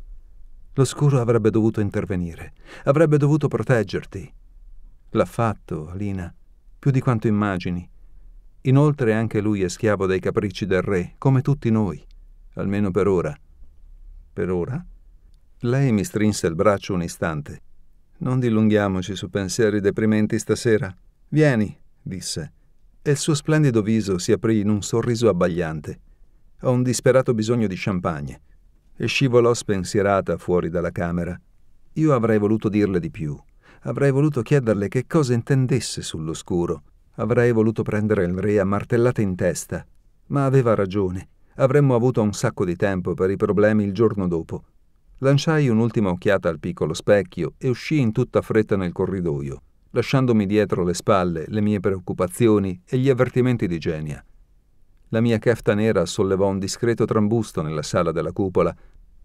Speaker 1: L'oscuro avrebbe dovuto intervenire. Avrebbe dovuto proteggerti. L'ha fatto, Alina, più di quanto immagini. Inoltre anche lui è schiavo dei capricci del re, come tutti noi, almeno per ora. Per ora? Lei mi strinse il braccio un istante. Non dilunghiamoci su pensieri deprimenti stasera. Vieni, disse. E il suo splendido viso si aprì in un sorriso abbagliante. Ho un disperato bisogno di champagne. E scivolò spensierata fuori dalla camera. Io avrei voluto dirle di più. Avrei voluto chiederle che cosa intendesse sull'oscuro Avrei voluto prendere il re a martellate in testa, ma aveva ragione. Avremmo avuto un sacco di tempo per i problemi il giorno dopo. Lanciai un'ultima occhiata al piccolo specchio e uscii in tutta fretta nel corridoio, lasciandomi dietro le spalle le mie preoccupazioni e gli avvertimenti di Genia. La mia kefta nera sollevò un discreto trambusto nella sala della cupola.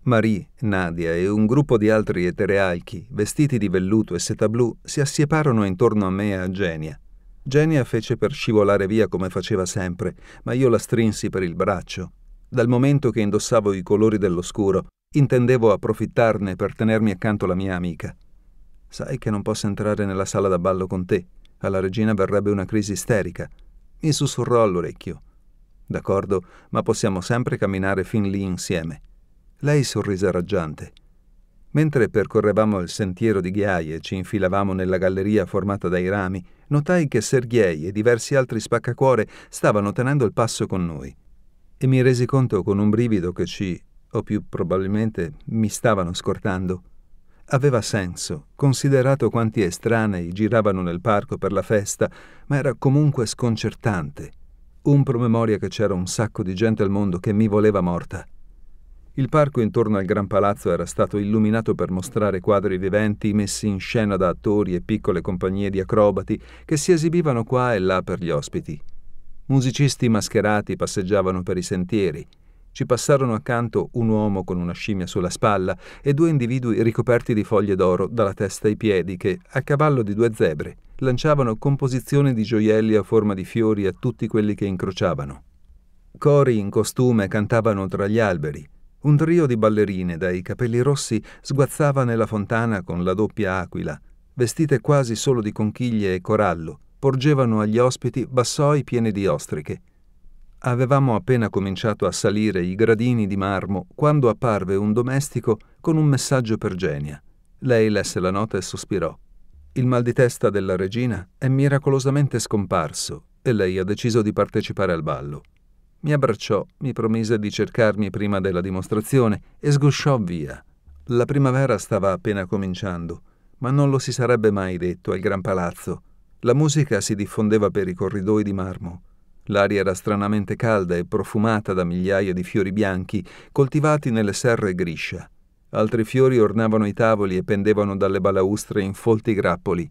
Speaker 1: Marie, Nadia e un gruppo di altri eterealchi, vestiti di velluto e seta blu, si assieparono intorno a me e a Genia, Genia fece per scivolare via come faceva sempre, ma io la strinsi per il braccio. Dal momento che indossavo i colori dell'oscuro, intendevo approfittarne per tenermi accanto la mia amica. Sai che non posso entrare nella sala da ballo con te. Alla regina verrebbe una crisi isterica. Mi sussurrò all'orecchio. D'accordo, ma possiamo sempre camminare fin lì insieme. Lei sorrise raggiante. Mentre percorrevamo il sentiero di ghiaie e ci infilavamo nella galleria formata dai rami, notai che Sergei e diversi altri spaccacuore stavano tenendo il passo con noi. E mi resi conto con un brivido che ci, o più probabilmente mi stavano scortando. Aveva senso, considerato quanti estranei giravano nel parco per la festa, ma era comunque sconcertante. Un promemoria che c'era un sacco di gente al mondo che mi voleva morta. Il parco intorno al Gran Palazzo era stato illuminato per mostrare quadri viventi messi in scena da attori e piccole compagnie di acrobati che si esibivano qua e là per gli ospiti. Musicisti mascherati passeggiavano per i sentieri. Ci passarono accanto un uomo con una scimmia sulla spalla e due individui ricoperti di foglie d'oro dalla testa ai piedi che, a cavallo di due zebre, lanciavano composizioni di gioielli a forma di fiori a tutti quelli che incrociavano. Cori in costume cantavano tra gli alberi, un trio di ballerine dai capelli rossi sguazzava nella fontana con la doppia aquila. Vestite quasi solo di conchiglie e corallo, porgevano agli ospiti bassoi pieni di ostriche. Avevamo appena cominciato a salire i gradini di marmo quando apparve un domestico con un messaggio per Genia. Lei lesse la nota e sospirò. Il mal di testa della regina è miracolosamente scomparso e lei ha deciso di partecipare al ballo. Mi abbracciò, mi promise di cercarmi prima della dimostrazione e sgusciò via. La primavera stava appena cominciando, ma non lo si sarebbe mai detto al Gran Palazzo. La musica si diffondeva per i corridoi di marmo. L'aria era stranamente calda e profumata da migliaia di fiori bianchi coltivati nelle serre griscia. Altri fiori ornavano i tavoli e pendevano dalle balaustre in folti grappoli.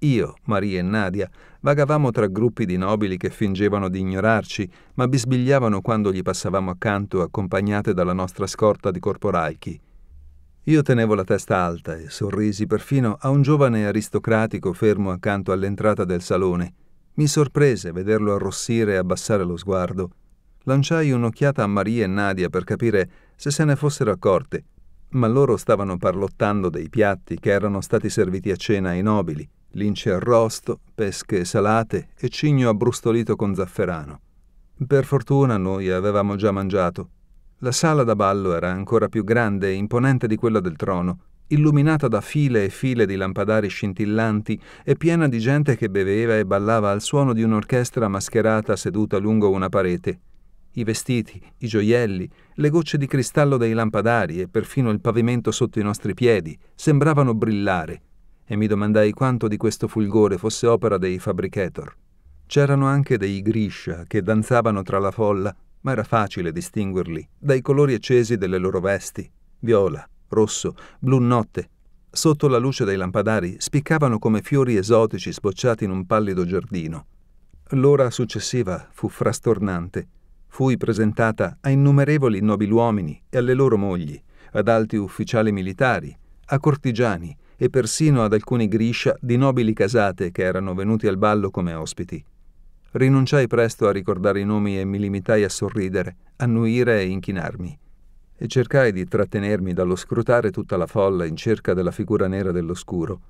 Speaker 1: Io, Maria e Nadia vagavamo tra gruppi di nobili che fingevano di ignorarci, ma bisbigliavano quando gli passavamo accanto accompagnate dalla nostra scorta di corporalchi. Io tenevo la testa alta e sorrisi perfino a un giovane aristocratico fermo accanto all'entrata del salone. Mi sorprese vederlo arrossire e abbassare lo sguardo. Lanciai un'occhiata a Maria e Nadia per capire se se ne fossero accorte, ma loro stavano parlottando dei piatti che erano stati serviti a cena ai nobili lince arrosto, pesche salate e cigno abbrustolito con zafferano. Per fortuna noi avevamo già mangiato. La sala da ballo era ancora più grande e imponente di quella del trono, illuminata da file e file di lampadari scintillanti e piena di gente che beveva e ballava al suono di un'orchestra mascherata seduta lungo una parete. I vestiti, i gioielli, le gocce di cristallo dei lampadari e perfino il pavimento sotto i nostri piedi sembravano brillare e mi domandai quanto di questo fulgore fosse opera dei fabbricator. C'erano anche dei griscia che danzavano tra la folla, ma era facile distinguerli dai colori accesi delle loro vesti, viola, rosso, blu notte. Sotto la luce dei lampadari spiccavano come fiori esotici sbocciati in un pallido giardino. L'ora successiva fu frastornante. Fui presentata a innumerevoli nobiluomini e alle loro mogli, ad alti ufficiali militari, a cortigiani, e persino ad alcuni griscia di nobili casate che erano venuti al ballo come ospiti. Rinunciai presto a ricordare i nomi e mi limitai a sorridere, annuire e inchinarmi. E cercai di trattenermi dallo scrutare tutta la folla in cerca della figura nera dell'oscuro.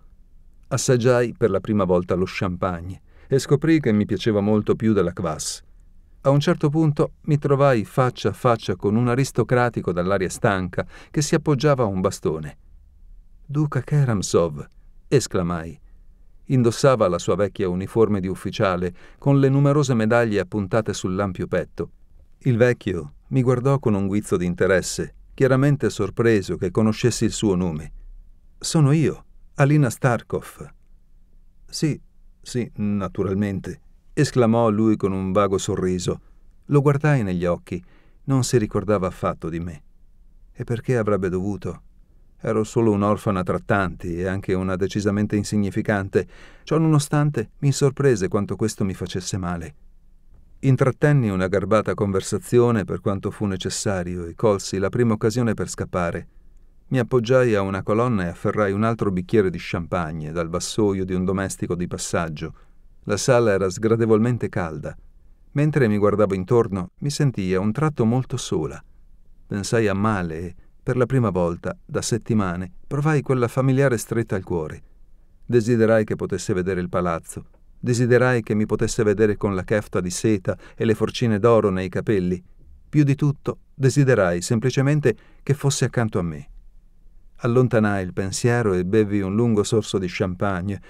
Speaker 1: Assaggiai per la prima volta lo champagne e scoprì che mi piaceva molto più della Quas. A un certo punto mi trovai faccia a faccia con un aristocratico dall'aria stanca che si appoggiava a un bastone. Duca Karamsov, esclamai. Indossava la sua vecchia uniforme di ufficiale, con le numerose medaglie appuntate sull'ampio petto. Il vecchio mi guardò con un guizzo di interesse, chiaramente sorpreso che conoscessi il suo nome. Sono io, Alina Starkov. Sì, sì, naturalmente, esclamò lui con un vago sorriso. Lo guardai negli occhi, non si ricordava affatto di me. E perché avrebbe dovuto? Ero solo un'orfana tra tanti e anche una decisamente insignificante. Ciò nonostante mi sorprese quanto questo mi facesse male. Intrattenni una garbata conversazione per quanto fu necessario e colsi la prima occasione per scappare. Mi appoggiai a una colonna e afferrai un altro bicchiere di champagne dal vassoio di un domestico di passaggio. La sala era sgradevolmente calda. Mentre mi guardavo intorno, mi sentii a un tratto molto sola. Pensai a male e per la prima volta, da settimane, provai quella familiare stretta al cuore. Desiderai che potesse vedere il palazzo, desiderai che mi potesse vedere con la kefta di seta e le forcine d'oro nei capelli. Più di tutto, desiderai semplicemente che fosse accanto a me. Allontanai il pensiero e bevi un lungo sorso di champagne.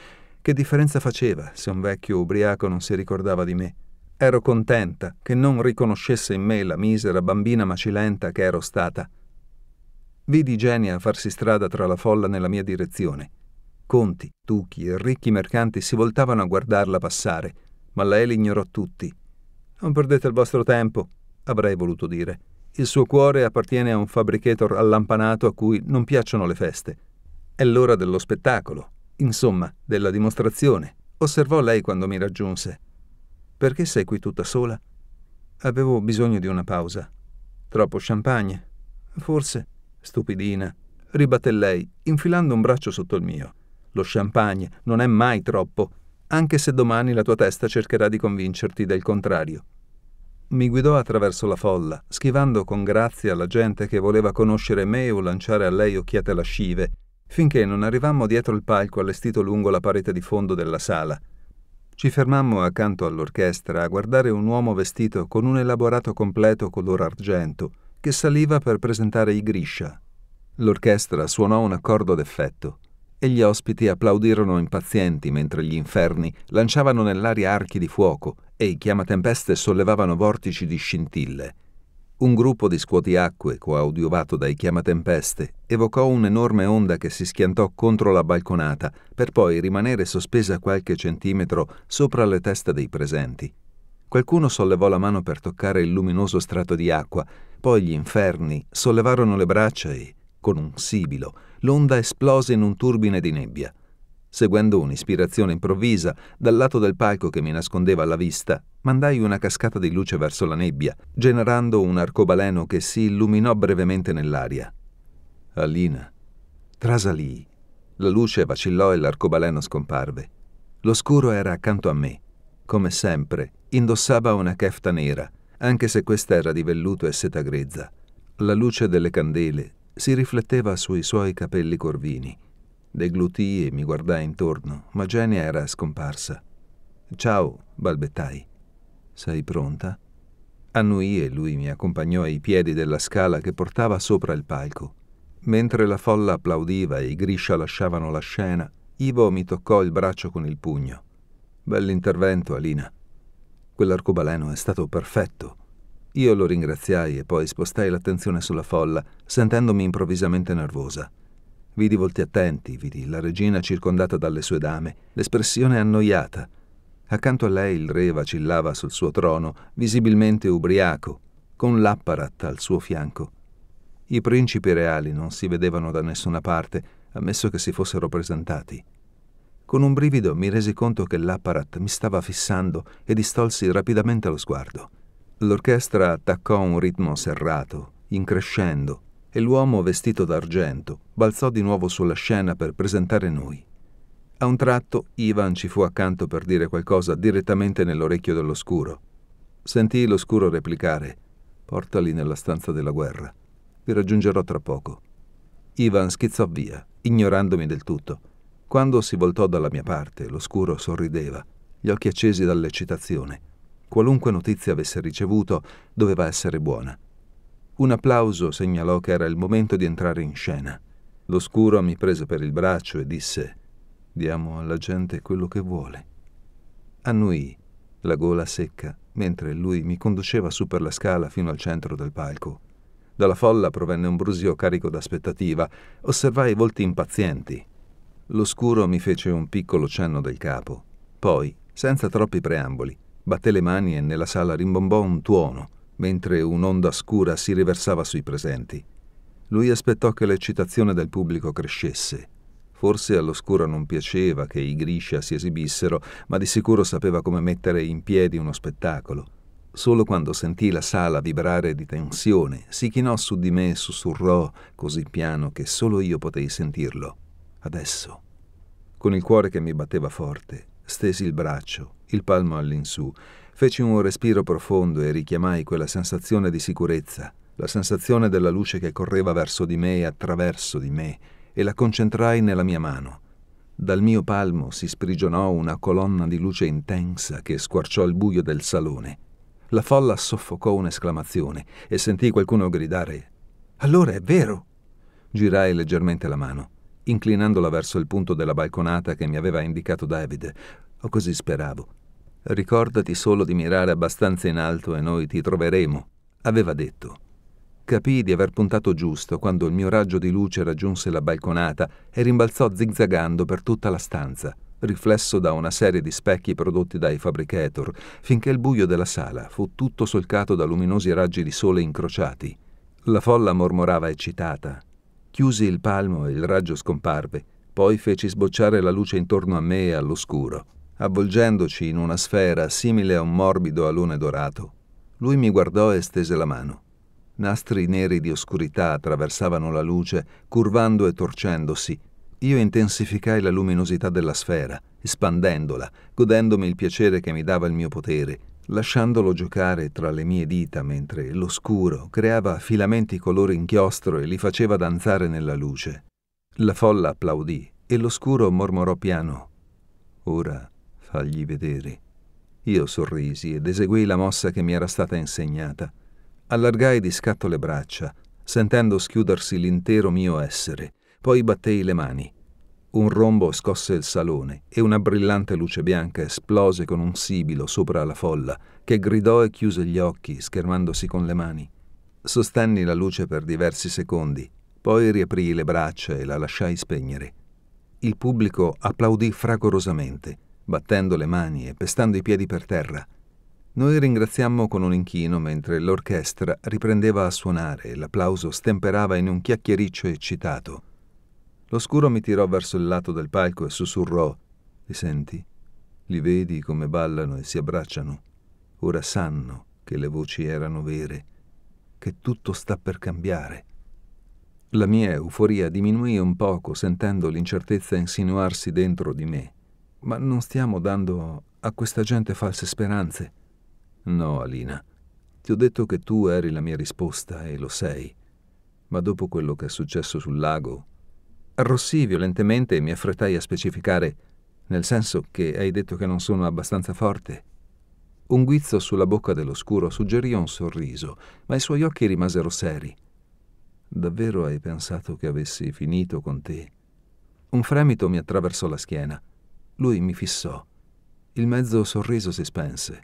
Speaker 1: Che differenza faceva se un vecchio ubriaco non si ricordava di me? Ero contenta che non riconoscesse in me la misera bambina macilenta che ero stata. Vidi Genia farsi strada tra la folla nella mia direzione. Conti, tucchi e ricchi mercanti si voltavano a guardarla passare, ma lei li ignorò tutti. Non perdete il vostro tempo, avrei voluto dire. Il suo cuore appartiene a un fabbricator allampanato a cui non piacciono le feste. È l'ora dello spettacolo, insomma, della dimostrazione, osservò lei quando mi raggiunse. Perché sei qui tutta sola? Avevo bisogno di una pausa. Troppo champagne? Forse. Stupidina, ribatté lei, infilando un braccio sotto il mio. Lo champagne non è mai troppo, anche se domani la tua testa cercherà di convincerti del contrario. Mi guidò attraverso la folla, schivando con grazia la gente che voleva conoscere me o lanciare a lei occhiate lascive, finché non arrivammo dietro il palco allestito lungo la parete di fondo della sala. Ci fermammo accanto all'orchestra a guardare un uomo vestito con un elaborato completo color argento, che saliva per presentare i Grisha. L'orchestra suonò un accordo d'effetto e gli ospiti applaudirono impazienti mentre gli inferni lanciavano nell'aria archi di fuoco e i chiamatempeste sollevavano vortici di scintille. Un gruppo di scuotiacque, coaudiovato dai chiamatempeste, evocò un'enorme onda che si schiantò contro la balconata per poi rimanere sospesa qualche centimetro sopra le teste dei presenti. Qualcuno sollevò la mano per toccare il luminoso strato di acqua poi gli inferni sollevarono le braccia e, con un sibilo, l'onda esplose in un turbine di nebbia. Seguendo un'ispirazione improvvisa, dal lato del palco che mi nascondeva alla vista, mandai una cascata di luce verso la nebbia, generando un arcobaleno che si illuminò brevemente nell'aria. Alina trasalì. La luce vacillò e l'arcobaleno scomparve. Lo scuro era accanto a me. Come sempre, indossava una kefta nera anche se questa era di velluto e seta grezza. La luce delle candele si rifletteva sui suoi capelli corvini. Deglutii e mi guardai intorno, ma Genia era scomparsa. Ciao, balbettai. Sei pronta? Annui e lui mi accompagnò ai piedi della scala che portava sopra il palco. Mentre la folla applaudiva e i griscia lasciavano la scena, Ivo mi toccò il braccio con il pugno. Bell'intervento, Alina. Quell'arcobaleno è stato perfetto. Io lo ringraziai e poi spostai l'attenzione sulla folla, sentendomi improvvisamente nervosa. Vidi volti attenti, vidi la regina circondata dalle sue dame, l'espressione annoiata. Accanto a lei il re vacillava sul suo trono, visibilmente ubriaco, con l'apparat al suo fianco. I principi reali non si vedevano da nessuna parte, ammesso che si fossero presentati. Con un brivido mi resi conto che l'apparat mi stava fissando e distolsi rapidamente lo sguardo. L'orchestra attaccò un ritmo serrato, increscendo, e l'uomo vestito d'argento balzò di nuovo sulla scena per presentare noi. A un tratto Ivan ci fu accanto per dire qualcosa direttamente nell'orecchio dell'oscuro. Sentì l'oscuro replicare: Portali nella stanza della guerra. Vi raggiungerò tra poco. Ivan schizzò via, ignorandomi del tutto quando si voltò dalla mia parte, l'oscuro sorrideva, gli occhi accesi dall'eccitazione. Qualunque notizia avesse ricevuto doveva essere buona. Un applauso segnalò che era il momento di entrare in scena. L'oscuro mi prese per il braccio e disse Diamo alla gente quello che vuole. Annui, la gola secca, mentre lui mi conduceva su per la scala fino al centro del palco. Dalla folla provenne un brusio carico d'aspettativa. Osservai volti impazienti, L'oscuro mi fece un piccolo cenno del capo. Poi, senza troppi preamboli, batté le mani e nella sala rimbombò un tuono, mentre un'onda scura si riversava sui presenti. Lui aspettò che l'eccitazione del pubblico crescesse. Forse all'oscuro non piaceva che i Griscia si esibissero, ma di sicuro sapeva come mettere in piedi uno spettacolo. Solo quando sentì la sala vibrare di tensione, si chinò su di me e sussurrò, così piano che solo io potei sentirlo adesso. Con il cuore che mi batteva forte, stesi il braccio, il palmo all'insù, feci un respiro profondo e richiamai quella sensazione di sicurezza, la sensazione della luce che correva verso di me e attraverso di me, e la concentrai nella mia mano. Dal mio palmo si sprigionò una colonna di luce intensa che squarciò il buio del salone. La folla soffocò un'esclamazione e sentì qualcuno gridare Allora è vero! Girai leggermente la mano inclinandola verso il punto della balconata che mi aveva indicato Davide. O così speravo. Ricordati solo di mirare abbastanza in alto e noi ti troveremo, aveva detto. Capii di aver puntato giusto quando il mio raggio di luce raggiunse la balconata e rimbalzò zigzagando per tutta la stanza, riflesso da una serie di specchi prodotti dai fabbricator, finché il buio della sala fu tutto solcato da luminosi raggi di sole incrociati. La folla mormorava eccitata, Chiusi il palmo e il raggio scomparve, poi feci sbocciare la luce intorno a me e all'oscuro, avvolgendoci in una sfera simile a un morbido alone dorato. Lui mi guardò e stese la mano. Nastri neri di oscurità attraversavano la luce, curvando e torcendosi. Io intensificai la luminosità della sfera, espandendola, godendomi il piacere che mi dava il mio potere, lasciandolo giocare tra le mie dita mentre l'oscuro creava filamenti color inchiostro e li faceva danzare nella luce. La folla applaudì e l'oscuro mormorò piano. Ora fagli vedere. Io sorrisi ed eseguì la mossa che mi era stata insegnata. Allargai di scatto le braccia, sentendo schiudersi l'intero mio essere, poi battei le mani. Un rombo scosse il salone e una brillante luce bianca esplose con un sibilo sopra la folla, che gridò e chiuse gli occhi, schermandosi con le mani. Sostenni la luce per diversi secondi, poi riaprii le braccia e la lasciai spegnere. Il pubblico applaudì fragorosamente, battendo le mani e pestando i piedi per terra. Noi ringraziammo con un inchino mentre l'orchestra riprendeva a suonare e l'applauso stemperava in un chiacchiericcio eccitato. L'oscuro mi tirò verso il lato del palco e sussurrò Li senti? Li vedi come ballano e si abbracciano? Ora sanno che le voci erano vere, che tutto sta per cambiare. La mia euforia diminuì un poco sentendo l'incertezza insinuarsi dentro di me. Ma non stiamo dando a questa gente false speranze? No, Alina. Ti ho detto che tu eri la mia risposta e lo sei. Ma dopo quello che è successo sul lago, arrossì violentemente e mi affrettai a specificare, nel senso che hai detto che non sono abbastanza forte. Un guizzo sulla bocca dell'oscuro suggerì un sorriso, ma i suoi occhi rimasero seri. Davvero hai pensato che avessi finito con te? Un fremito mi attraversò la schiena. Lui mi fissò. Il mezzo sorriso si spense.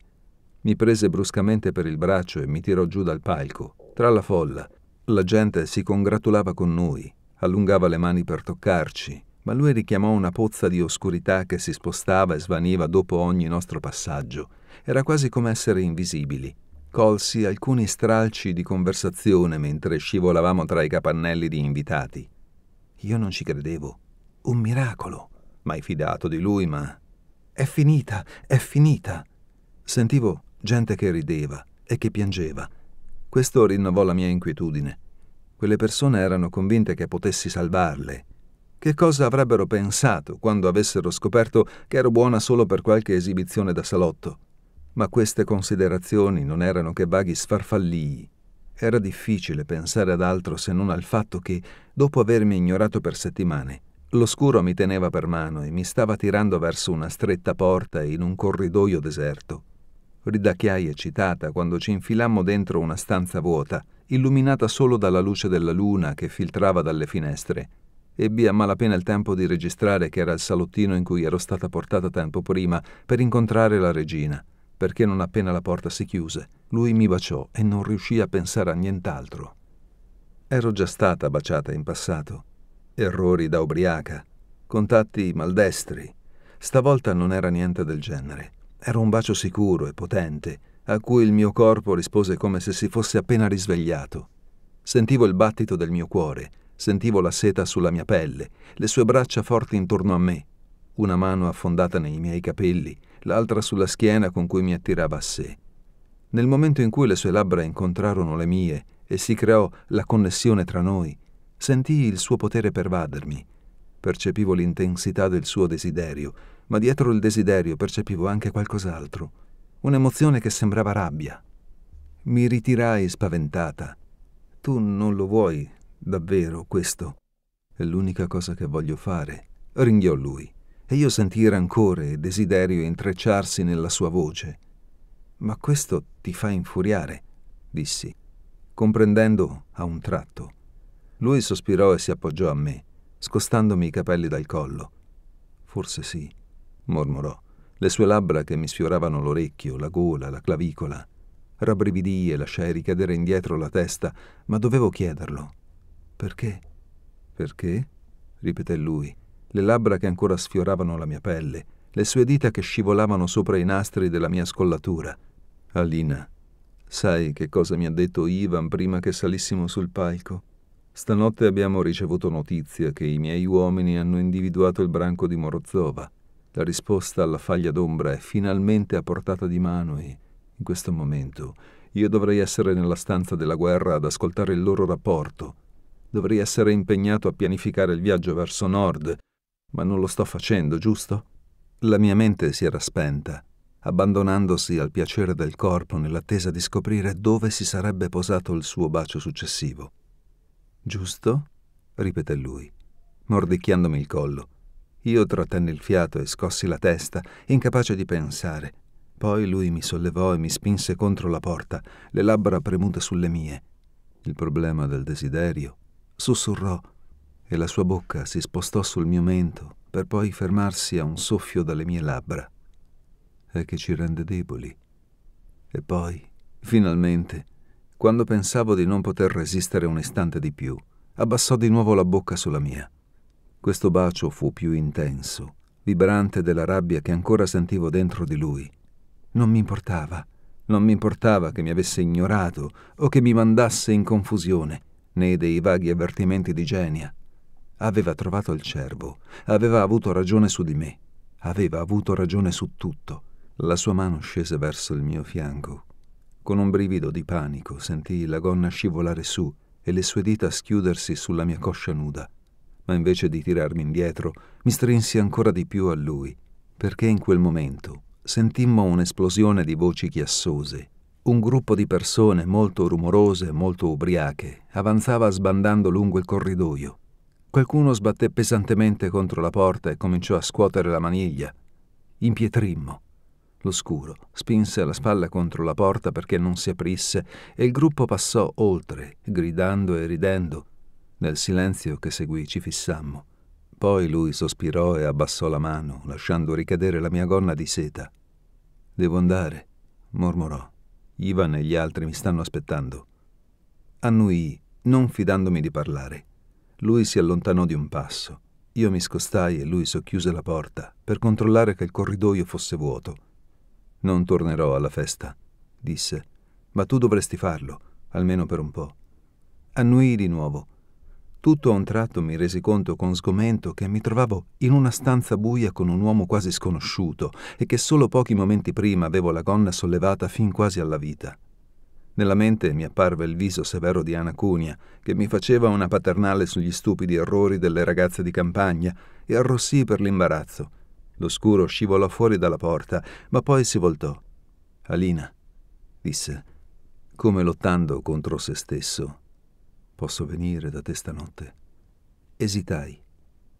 Speaker 1: Mi prese bruscamente per il braccio e mi tirò giù dal palco, tra la folla. La gente si congratulava con noi, Allungava le mani per toccarci, ma lui richiamò una pozza di oscurità che si spostava e svaniva dopo ogni nostro passaggio. Era quasi come essere invisibili. Colsi alcuni stralci di conversazione mentre scivolavamo tra i capannelli di invitati. Io non ci credevo. Un miracolo. Mai fidato di lui, ma... È finita, è finita. Sentivo gente che rideva e che piangeva. Questo rinnovò la mia inquietudine. Quelle persone erano convinte che potessi salvarle. Che cosa avrebbero pensato quando avessero scoperto che ero buona solo per qualche esibizione da salotto? Ma queste considerazioni non erano che vaghi sfarfallii. Era difficile pensare ad altro se non al fatto che, dopo avermi ignorato per settimane, l'oscuro mi teneva per mano e mi stava tirando verso una stretta porta in un corridoio deserto ridacchiai eccitata quando ci infilammo dentro una stanza vuota, illuminata solo dalla luce della luna che filtrava dalle finestre. Ebbi a malapena il tempo di registrare che era il salottino in cui ero stata portata tempo prima per incontrare la regina, perché non appena la porta si chiuse, lui mi baciò e non riuscì a pensare a nient'altro. Ero già stata baciata in passato. Errori da ubriaca, contatti maldestri. Stavolta non era niente del genere. Era un bacio sicuro e potente, a cui il mio corpo rispose come se si fosse appena risvegliato. Sentivo il battito del mio cuore, sentivo la seta sulla mia pelle, le sue braccia forti intorno a me, una mano affondata nei miei capelli, l'altra sulla schiena con cui mi attirava a sé. Nel momento in cui le sue labbra incontrarono le mie e si creò la connessione tra noi, sentii il suo potere pervadermi, percepivo l'intensità del suo desiderio ma dietro il desiderio percepivo anche qualcos'altro, un'emozione che sembrava rabbia. Mi ritirai spaventata. Tu non lo vuoi, davvero, questo? È l'unica cosa che voglio fare, ringhiò lui, e io sentii rancore e desiderio intrecciarsi nella sua voce. Ma questo ti fa infuriare, dissi, comprendendo a un tratto. Lui sospirò e si appoggiò a me, scostandomi i capelli dal collo. Forse sì mormorò. Le sue labbra che mi sfioravano l'orecchio, la gola, la clavicola. Rabbrividii e lasciai ricadere indietro la testa, ma dovevo chiederlo. Perché? Perché? ripeté lui, le labbra che ancora sfioravano la mia pelle, le sue dita che scivolavano sopra i nastri della mia scollatura. Alina, sai che cosa mi ha detto Ivan prima che salissimo sul palco? Stanotte abbiamo ricevuto notizia che i miei uomini hanno individuato il branco di Morozova la risposta alla faglia d'ombra è finalmente a portata di mano e, in questo momento, io dovrei essere nella stanza della guerra ad ascoltare il loro rapporto. Dovrei essere impegnato a pianificare il viaggio verso nord, ma non lo sto facendo, giusto? La mia mente si era spenta, abbandonandosi al piacere del corpo nell'attesa di scoprire dove si sarebbe posato il suo bacio successivo. Giusto? ripeté lui, mordicchiandomi il collo. Io trattenni il fiato e scossi la testa, incapace di pensare. Poi lui mi sollevò e mi spinse contro la porta, le labbra premute sulle mie. Il problema del desiderio, sussurrò, e la sua bocca si spostò sul mio mento per poi fermarsi a un soffio dalle mie labbra. È che ci rende deboli. E poi, finalmente, quando pensavo di non poter resistere un istante di più, abbassò di nuovo la bocca sulla mia. Questo bacio fu più intenso, vibrante della rabbia che ancora sentivo dentro di lui. Non mi importava, non mi importava che mi avesse ignorato o che mi mandasse in confusione, né dei vaghi avvertimenti di Genia. Aveva trovato il cervo, aveva avuto ragione su di me, aveva avuto ragione su tutto. La sua mano scese verso il mio fianco. Con un brivido di panico sentii la gonna scivolare su e le sue dita schiudersi sulla mia coscia nuda ma invece di tirarmi indietro mi strinsi ancora di più a lui, perché in quel momento sentimmo un'esplosione di voci chiassose. Un gruppo di persone molto rumorose e molto ubriache avanzava sbandando lungo il corridoio. Qualcuno sbatté pesantemente contro la porta e cominciò a scuotere la maniglia. Impietrimmo. L'oscuro spinse la spalla contro la porta perché non si aprisse e il gruppo passò oltre, gridando e ridendo, nel silenzio che seguì ci fissammo. Poi lui sospirò e abbassò la mano, lasciando ricadere la mia gonna di seta. Devo andare, mormorò. Ivan e gli altri mi stanno aspettando. Annui, non fidandomi di parlare. Lui si allontanò di un passo. Io mi scostai e lui socchiuse la porta per controllare che il corridoio fosse vuoto. Non tornerò alla festa, disse, ma tu dovresti farlo, almeno per un po'. Annui di nuovo tutto a un tratto mi resi conto con sgomento che mi trovavo in una stanza buia con un uomo quasi sconosciuto e che solo pochi momenti prima avevo la gonna sollevata fin quasi alla vita. Nella mente mi apparve il viso severo di Anna Cunha, che mi faceva una paternale sugli stupidi errori delle ragazze di campagna, e arrossì per l'imbarazzo. L'oscuro scivolò fuori dalla porta, ma poi si voltò. Alina, disse, come lottando contro se stesso, Posso venire da te stanotte? Esitai.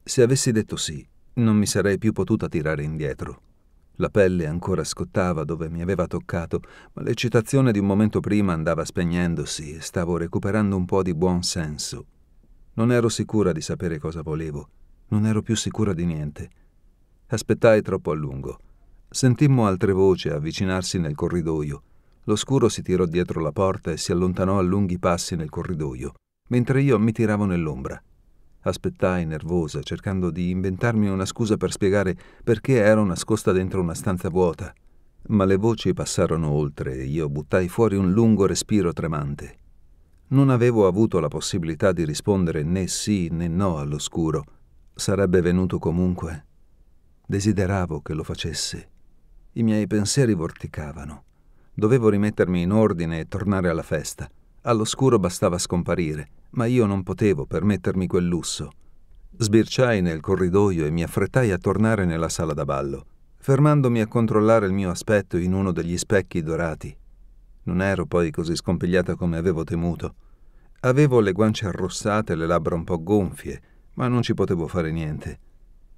Speaker 1: Se avessi detto sì, non mi sarei più potuta tirare indietro. La pelle ancora scottava dove mi aveva toccato, ma l'eccitazione di un momento prima andava spegnendosi e stavo recuperando un po' di buon senso. Non ero sicura di sapere cosa volevo, non ero più sicura di niente. Aspettai troppo a lungo. Sentimmo altre voci avvicinarsi nel corridoio. L'oscuro si tirò dietro la porta e si allontanò a lunghi passi nel corridoio mentre io mi tiravo nell'ombra. Aspettai nervosa, cercando di inventarmi una scusa per spiegare perché ero nascosta dentro una stanza vuota. Ma le voci passarono oltre e io buttai fuori un lungo respiro tremante. Non avevo avuto la possibilità di rispondere né sì né no all'oscuro. Sarebbe venuto comunque. Desideravo che lo facesse. I miei pensieri vorticavano. Dovevo rimettermi in ordine e tornare alla festa. All'oscuro bastava scomparire, ma io non potevo permettermi quel lusso. Sbirciai nel corridoio e mi affrettai a tornare nella sala da ballo, fermandomi a controllare il mio aspetto in uno degli specchi dorati. Non ero poi così scompigliata come avevo temuto. Avevo le guance arrossate e le labbra un po' gonfie, ma non ci potevo fare niente.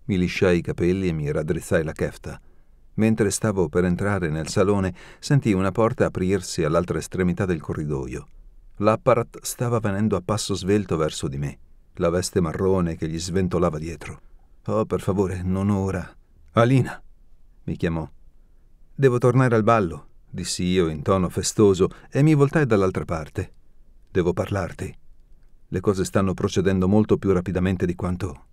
Speaker 1: Mi lisciai i capelli e mi raddrizzai la kefta. Mentre stavo per entrare nel salone, sentii una porta aprirsi all'altra estremità del corridoio. L'apparat stava venendo a passo svelto verso di me, la veste marrone che gli sventolava dietro. Oh, per favore, non ora. Alina, mi chiamò. Devo tornare al ballo, dissi io in tono festoso e mi voltai dall'altra parte. Devo parlarti. Le cose stanno procedendo molto più rapidamente di quanto...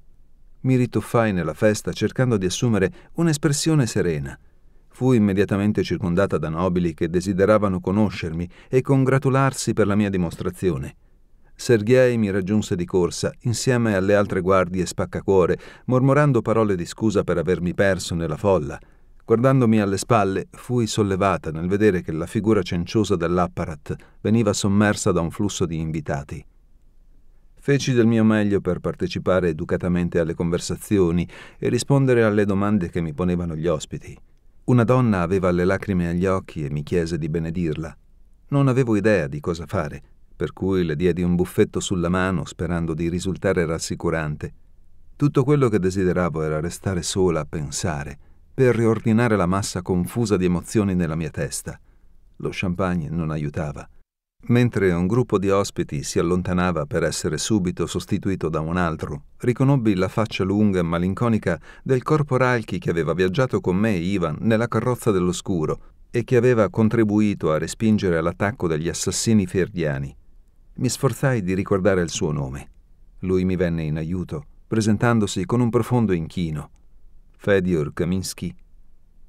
Speaker 1: Mi rituffai nella festa cercando di assumere un'espressione serena fu immediatamente circondata da nobili che desideravano conoscermi e congratularsi per la mia dimostrazione. Sergei mi raggiunse di corsa, insieme alle altre guardie spaccacuore, mormorando parole di scusa per avermi perso nella folla. Guardandomi alle spalle, fui sollevata nel vedere che la figura cenciosa dell'apparat veniva sommersa da un flusso di invitati. Feci del mio meglio per partecipare educatamente alle conversazioni e rispondere alle domande che mi ponevano gli ospiti. Una donna aveva le lacrime agli occhi e mi chiese di benedirla. Non avevo idea di cosa fare, per cui le diedi un buffetto sulla mano sperando di risultare rassicurante. Tutto quello che desideravo era restare sola a pensare, per riordinare la massa confusa di emozioni nella mia testa. Lo champagne non aiutava. Mentre un gruppo di ospiti si allontanava per essere subito sostituito da un altro, riconobbi la faccia lunga e malinconica del corporalchi che aveva viaggiato con me e Ivan nella carrozza dell'oscuro e che aveva contribuito a respingere l'attacco degli assassini ferdiani. Mi sforzai di ricordare il suo nome. Lui mi venne in aiuto, presentandosi con un profondo inchino. Fedor Kaminsky.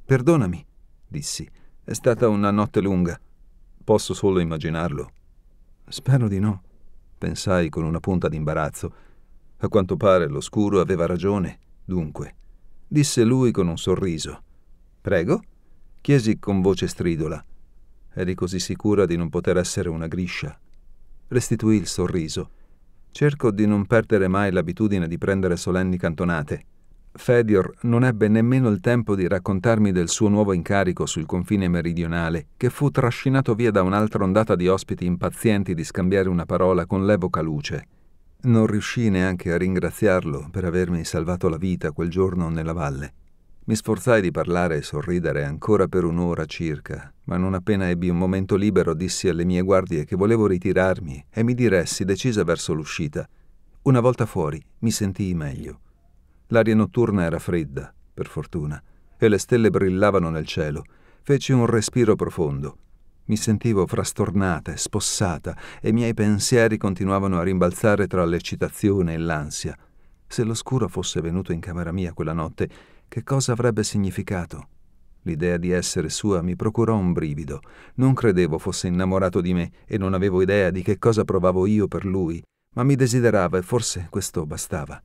Speaker 1: Perdonami, dissi, è stata una notte lunga. Posso solo immaginarlo. Spero di no, pensai con una punta d'imbarazzo. A quanto pare l'oscuro aveva ragione, dunque. Disse lui con un sorriso. Prego? chiesi con voce stridola. Eri così sicura di non poter essere una griscia. Restituì il sorriso. Cerco di non perdere mai l'abitudine di prendere solenni cantonate. Fedior non ebbe nemmeno il tempo di raccontarmi del suo nuovo incarico sul confine meridionale, che fu trascinato via da un'altra ondata di ospiti impazienti di scambiare una parola con l'evoca luce. Non riuscii neanche a ringraziarlo per avermi salvato la vita quel giorno nella valle. Mi sforzai di parlare e sorridere ancora per un'ora circa, ma non appena ebbi un momento libero dissi alle mie guardie che volevo ritirarmi e mi diressi decisa verso l'uscita. Una volta fuori mi sentii meglio. L'aria notturna era fredda, per fortuna, e le stelle brillavano nel cielo. Feci un respiro profondo. Mi sentivo frastornata e spossata e i miei pensieri continuavano a rimbalzare tra l'eccitazione e l'ansia. Se l'oscuro fosse venuto in camera mia quella notte, che cosa avrebbe significato? L'idea di essere sua mi procurò un brivido. Non credevo fosse innamorato di me e non avevo idea di che cosa provavo io per lui, ma mi desiderava e forse questo bastava.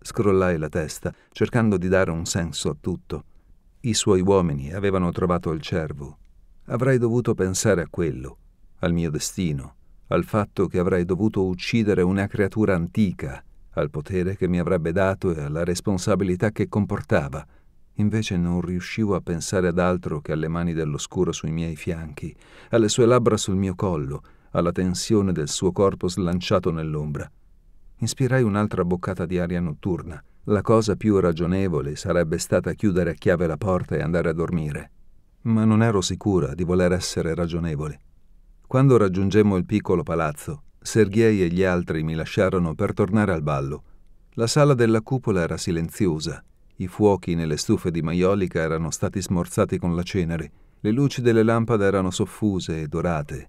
Speaker 1: Scrollai la testa, cercando di dare un senso a tutto. I suoi uomini avevano trovato il cervo. Avrei dovuto pensare a quello, al mio destino, al fatto che avrei dovuto uccidere una creatura antica, al potere che mi avrebbe dato e alla responsabilità che comportava. Invece non riuscivo a pensare ad altro che alle mani dell'oscuro sui miei fianchi, alle sue labbra sul mio collo, alla tensione del suo corpo slanciato nell'ombra. Inspirai un'altra boccata di aria notturna. La cosa più ragionevole sarebbe stata chiudere a chiave la porta e andare a dormire. Ma non ero sicura di voler essere ragionevole. Quando raggiungemmo il piccolo palazzo, Sergei e gli altri mi lasciarono per tornare al ballo. La sala della cupola era silenziosa. I fuochi nelle stufe di maiolica erano stati smorzati con la cenere. Le luci delle lampade erano soffuse e dorate.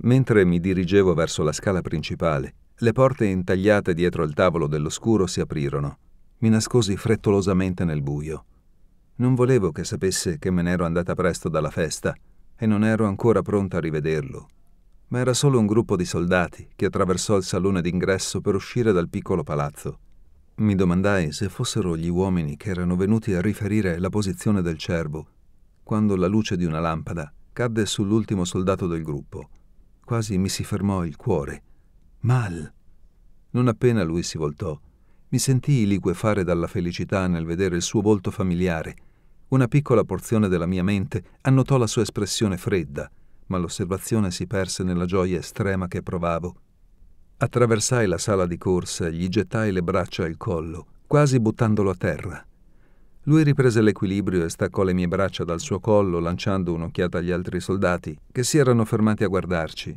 Speaker 1: Mentre mi dirigevo verso la scala principale, le porte intagliate dietro il tavolo dell'oscuro si aprirono. Mi nascosi frettolosamente nel buio. Non volevo che sapesse che me n'ero andata presto dalla festa e non ero ancora pronta a rivederlo. Ma era solo un gruppo di soldati che attraversò il salone d'ingresso per uscire dal piccolo palazzo. Mi domandai se fossero gli uomini che erano venuti a riferire la posizione del cervo, quando la luce di una lampada cadde sull'ultimo soldato del gruppo. Quasi mi si fermò il cuore Mal. Non appena lui si voltò, mi sentii liquefare dalla felicità nel vedere il suo volto familiare. Una piccola porzione della mia mente annotò la sua espressione fredda, ma l'osservazione si perse nella gioia estrema che provavo. Attraversai la sala di corsa, e gli gettai le braccia al collo, quasi buttandolo a terra. Lui riprese l'equilibrio e staccò le mie braccia dal suo collo lanciando un'occhiata agli altri soldati che si erano fermati a guardarci.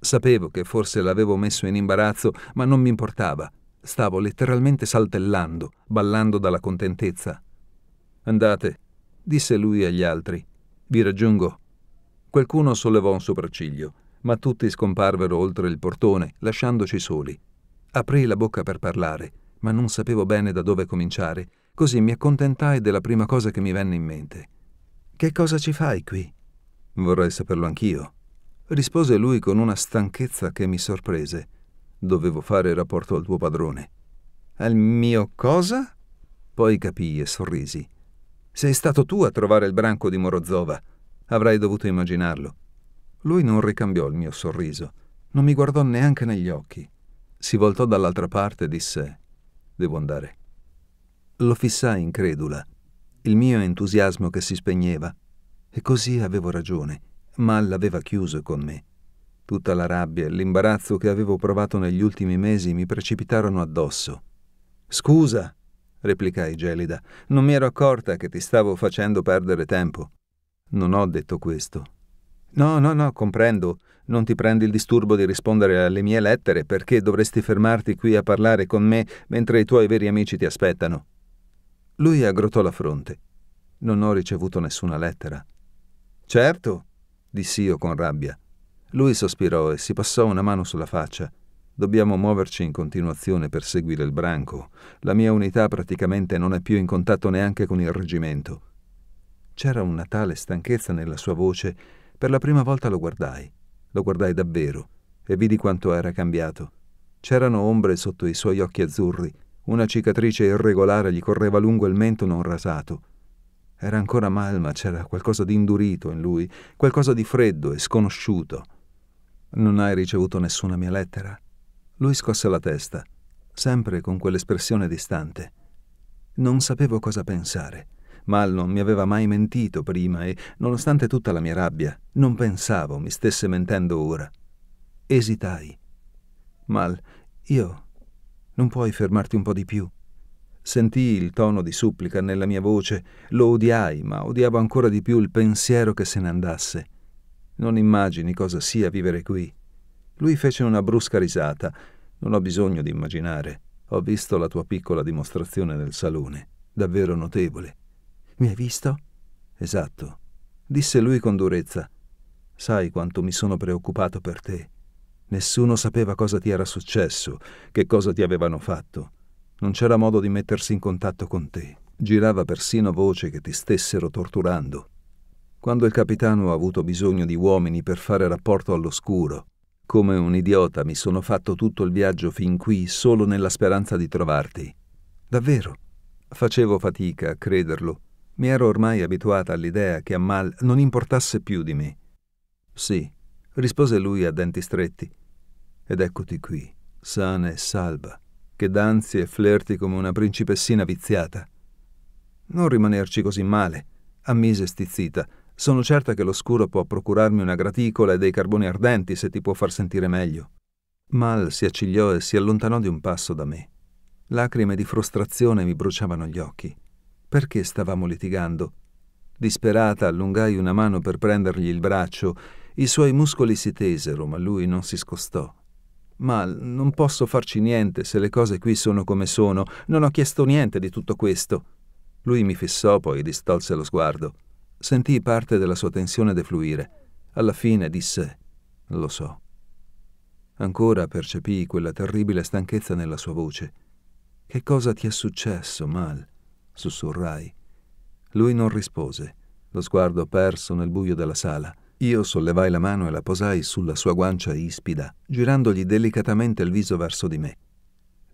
Speaker 1: Sapevo che forse l'avevo messo in imbarazzo, ma non mi importava. Stavo letteralmente saltellando, ballando dalla contentezza. Andate, disse lui agli altri. Vi raggiungo. Qualcuno sollevò un sopracciglio, ma tutti scomparvero oltre il portone, lasciandoci soli. Aprì la bocca per parlare, ma non sapevo bene da dove cominciare, così mi accontentai della prima cosa che mi venne in mente. Che cosa ci fai qui? Vorrei saperlo anch'io rispose lui con una stanchezza che mi sorprese. Dovevo fare rapporto al tuo padrone. Al mio cosa? Poi capii e sorrisi. Sei stato tu a trovare il branco di Morozova. Avrai dovuto immaginarlo. Lui non ricambiò il mio sorriso, non mi guardò neanche negli occhi. Si voltò dall'altra parte e disse: Devo andare. Lo fissai incredula, il mio entusiasmo che si spegneva. E così avevo ragione ma l'aveva chiuso con me. Tutta la rabbia e l'imbarazzo che avevo provato negli ultimi mesi mi precipitarono addosso. Scusa, replicai gelida, non mi ero accorta che ti stavo facendo perdere tempo. Non ho detto questo. No, no, no, comprendo. Non ti prendi il disturbo di rispondere alle mie lettere perché dovresti fermarti qui a parlare con me mentre i tuoi veri amici ti aspettano. Lui aggrottò la fronte. Non ho ricevuto nessuna lettera. Certo, dissi io con rabbia. Lui sospirò e si passò una mano sulla faccia. Dobbiamo muoverci in continuazione per seguire il branco. La mia unità praticamente non è più in contatto neanche con il reggimento. C'era una tale stanchezza nella sua voce, per la prima volta lo guardai. Lo guardai davvero e vidi quanto era cambiato. C'erano ombre sotto i suoi occhi azzurri, una cicatrice irregolare gli correva lungo il mento non rasato. Era ancora Malma, c'era qualcosa di indurito in lui, qualcosa di freddo e sconosciuto. Non hai ricevuto nessuna mia lettera? Lui scosse la testa, sempre con quell'espressione distante. Non sapevo cosa pensare. Mal non mi aveva mai mentito prima e, nonostante tutta la mia rabbia, non pensavo mi stesse mentendo ora. Esitai. Mal, io... Non puoi fermarti un po' di più? Sentii il tono di supplica nella mia voce, lo odiai, ma odiavo ancora di più il pensiero che se ne andasse. Non immagini cosa sia vivere qui. Lui fece una brusca risata. Non ho bisogno di immaginare. Ho visto la tua piccola dimostrazione nel salone, davvero notevole. Mi hai visto? Esatto, disse lui con durezza. Sai quanto mi sono preoccupato per te. Nessuno sapeva cosa ti era successo, che cosa ti avevano fatto. Non c'era modo di mettersi in contatto con te. Girava persino voce che ti stessero torturando. Quando il capitano ha avuto bisogno di uomini per fare rapporto all'oscuro, come un idiota mi sono fatto tutto il viaggio fin qui solo nella speranza di trovarti. Davvero. Facevo fatica a crederlo. Mi ero ormai abituata all'idea che Amal non importasse più di me. Sì, rispose lui a denti stretti. Ed eccoti qui, sana e salva che danzi e flirti come una principessina viziata. Non rimanerci così male, ammise stizzita. Sono certa che l'oscuro può procurarmi una graticola e dei carboni ardenti se ti può far sentire meglio. Mal si accigliò e si allontanò di un passo da me. Lacrime di frustrazione mi bruciavano gli occhi. Perché stavamo litigando? Disperata allungai una mano per prendergli il braccio. I suoi muscoli si tesero, ma lui non si scostò ma non posso farci niente se le cose qui sono come sono. Non ho chiesto niente di tutto questo. Lui mi fissò, poi distolse lo sguardo. Sentii parte della sua tensione defluire. Alla fine disse Lo so. Ancora percepii quella terribile stanchezza nella sua voce. Che cosa ti è successo, Mal? sussurrai. Lui non rispose, lo sguardo perso nel buio della sala. Io sollevai la mano e la posai sulla sua guancia ispida, girandogli delicatamente il viso verso di me.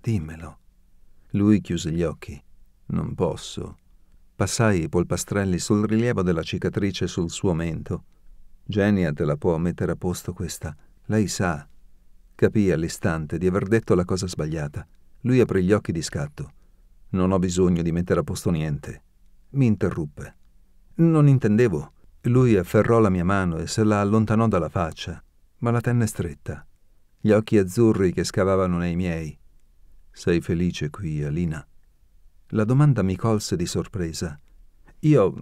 Speaker 1: Dimmelo. Lui chiuse gli occhi. Non posso. Passai i polpastrelli sul rilievo della cicatrice sul suo mento. Genia te la può mettere a posto questa. Lei sa. Capì all'istante di aver detto la cosa sbagliata. Lui aprì gli occhi di scatto. Non ho bisogno di mettere a posto niente. Mi interruppe. Non intendevo. Lui afferrò la mia mano e se la allontanò dalla faccia, ma la tenne stretta. Gli occhi azzurri che scavavano nei miei. Sei felice qui, Alina? La domanda mi colse di sorpresa. Io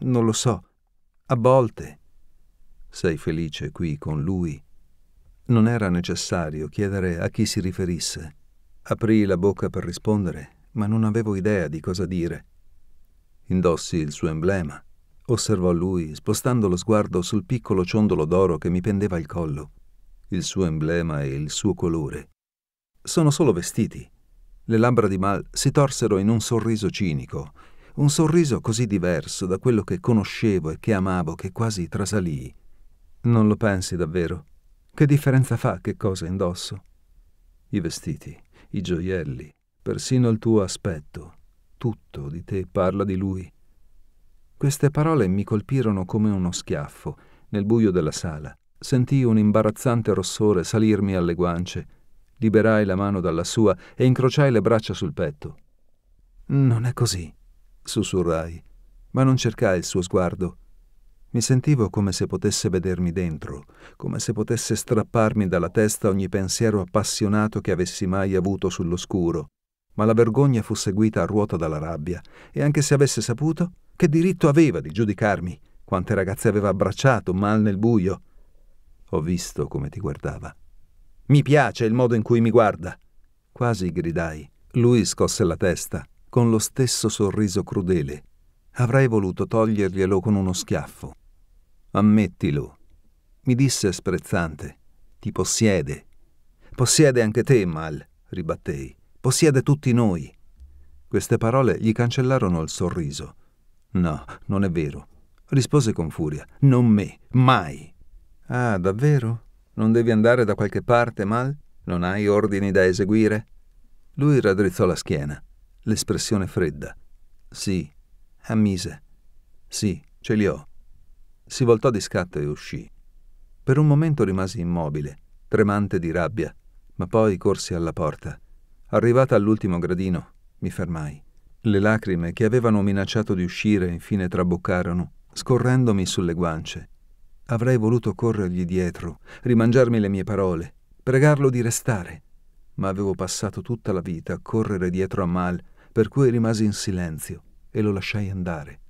Speaker 1: non lo so. A volte. Sei felice qui con lui? Non era necessario chiedere a chi si riferisse. Aprì la bocca per rispondere, ma non avevo idea di cosa dire. Indossi il suo emblema, osservò lui, spostando lo sguardo sul piccolo ciondolo d'oro che mi pendeva al collo, il suo emblema e il suo colore. Sono solo vestiti. Le labbra di Mal si torsero in un sorriso cinico, un sorriso così diverso da quello che conoscevo e che amavo che quasi trasalii. Non lo pensi davvero? Che differenza fa che cosa indosso? I vestiti, i gioielli, persino il tuo aspetto, tutto di te parla di lui queste parole mi colpirono come uno schiaffo. Nel buio della sala sentii un imbarazzante rossore salirmi alle guance. Liberai la mano dalla sua e incrociai le braccia sul petto. Non è così, sussurrai, ma non cercai il suo sguardo. Mi sentivo come se potesse vedermi dentro, come se potesse strapparmi dalla testa ogni pensiero appassionato che avessi mai avuto sull'oscuro. Ma la vergogna fu seguita a ruota dalla rabbia, e anche se avesse saputo, che diritto aveva di giudicarmi? Quante ragazze aveva abbracciato, mal nel buio? Ho visto come ti guardava. Mi piace il modo in cui mi guarda. Quasi gridai. Lui scosse la testa, con lo stesso sorriso crudele. Avrei voluto toglierglielo con uno schiaffo. Ammettilo, mi disse sprezzante. Ti possiede. Possiede anche te, Mal, ribattei. Possiede tutti noi. Queste parole gli cancellarono il sorriso. No, non è vero, rispose con furia. Non me, mai. Ah, davvero? Non devi andare da qualche parte, Mal? Non hai ordini da eseguire? Lui raddrizzò la schiena, l'espressione fredda. Sì, ammise. Sì, ce li ho. Si voltò di scatto e uscì. Per un momento rimasi immobile, tremante di rabbia, ma poi corsi alla porta. Arrivata all'ultimo gradino, mi fermai. Le lacrime che avevano minacciato di uscire infine traboccarono, scorrendomi sulle guance. Avrei voluto corrergli dietro, rimangiarmi le mie parole, pregarlo di restare, ma avevo passato tutta la vita a correre dietro a Mal, per cui rimasi in silenzio e lo lasciai andare.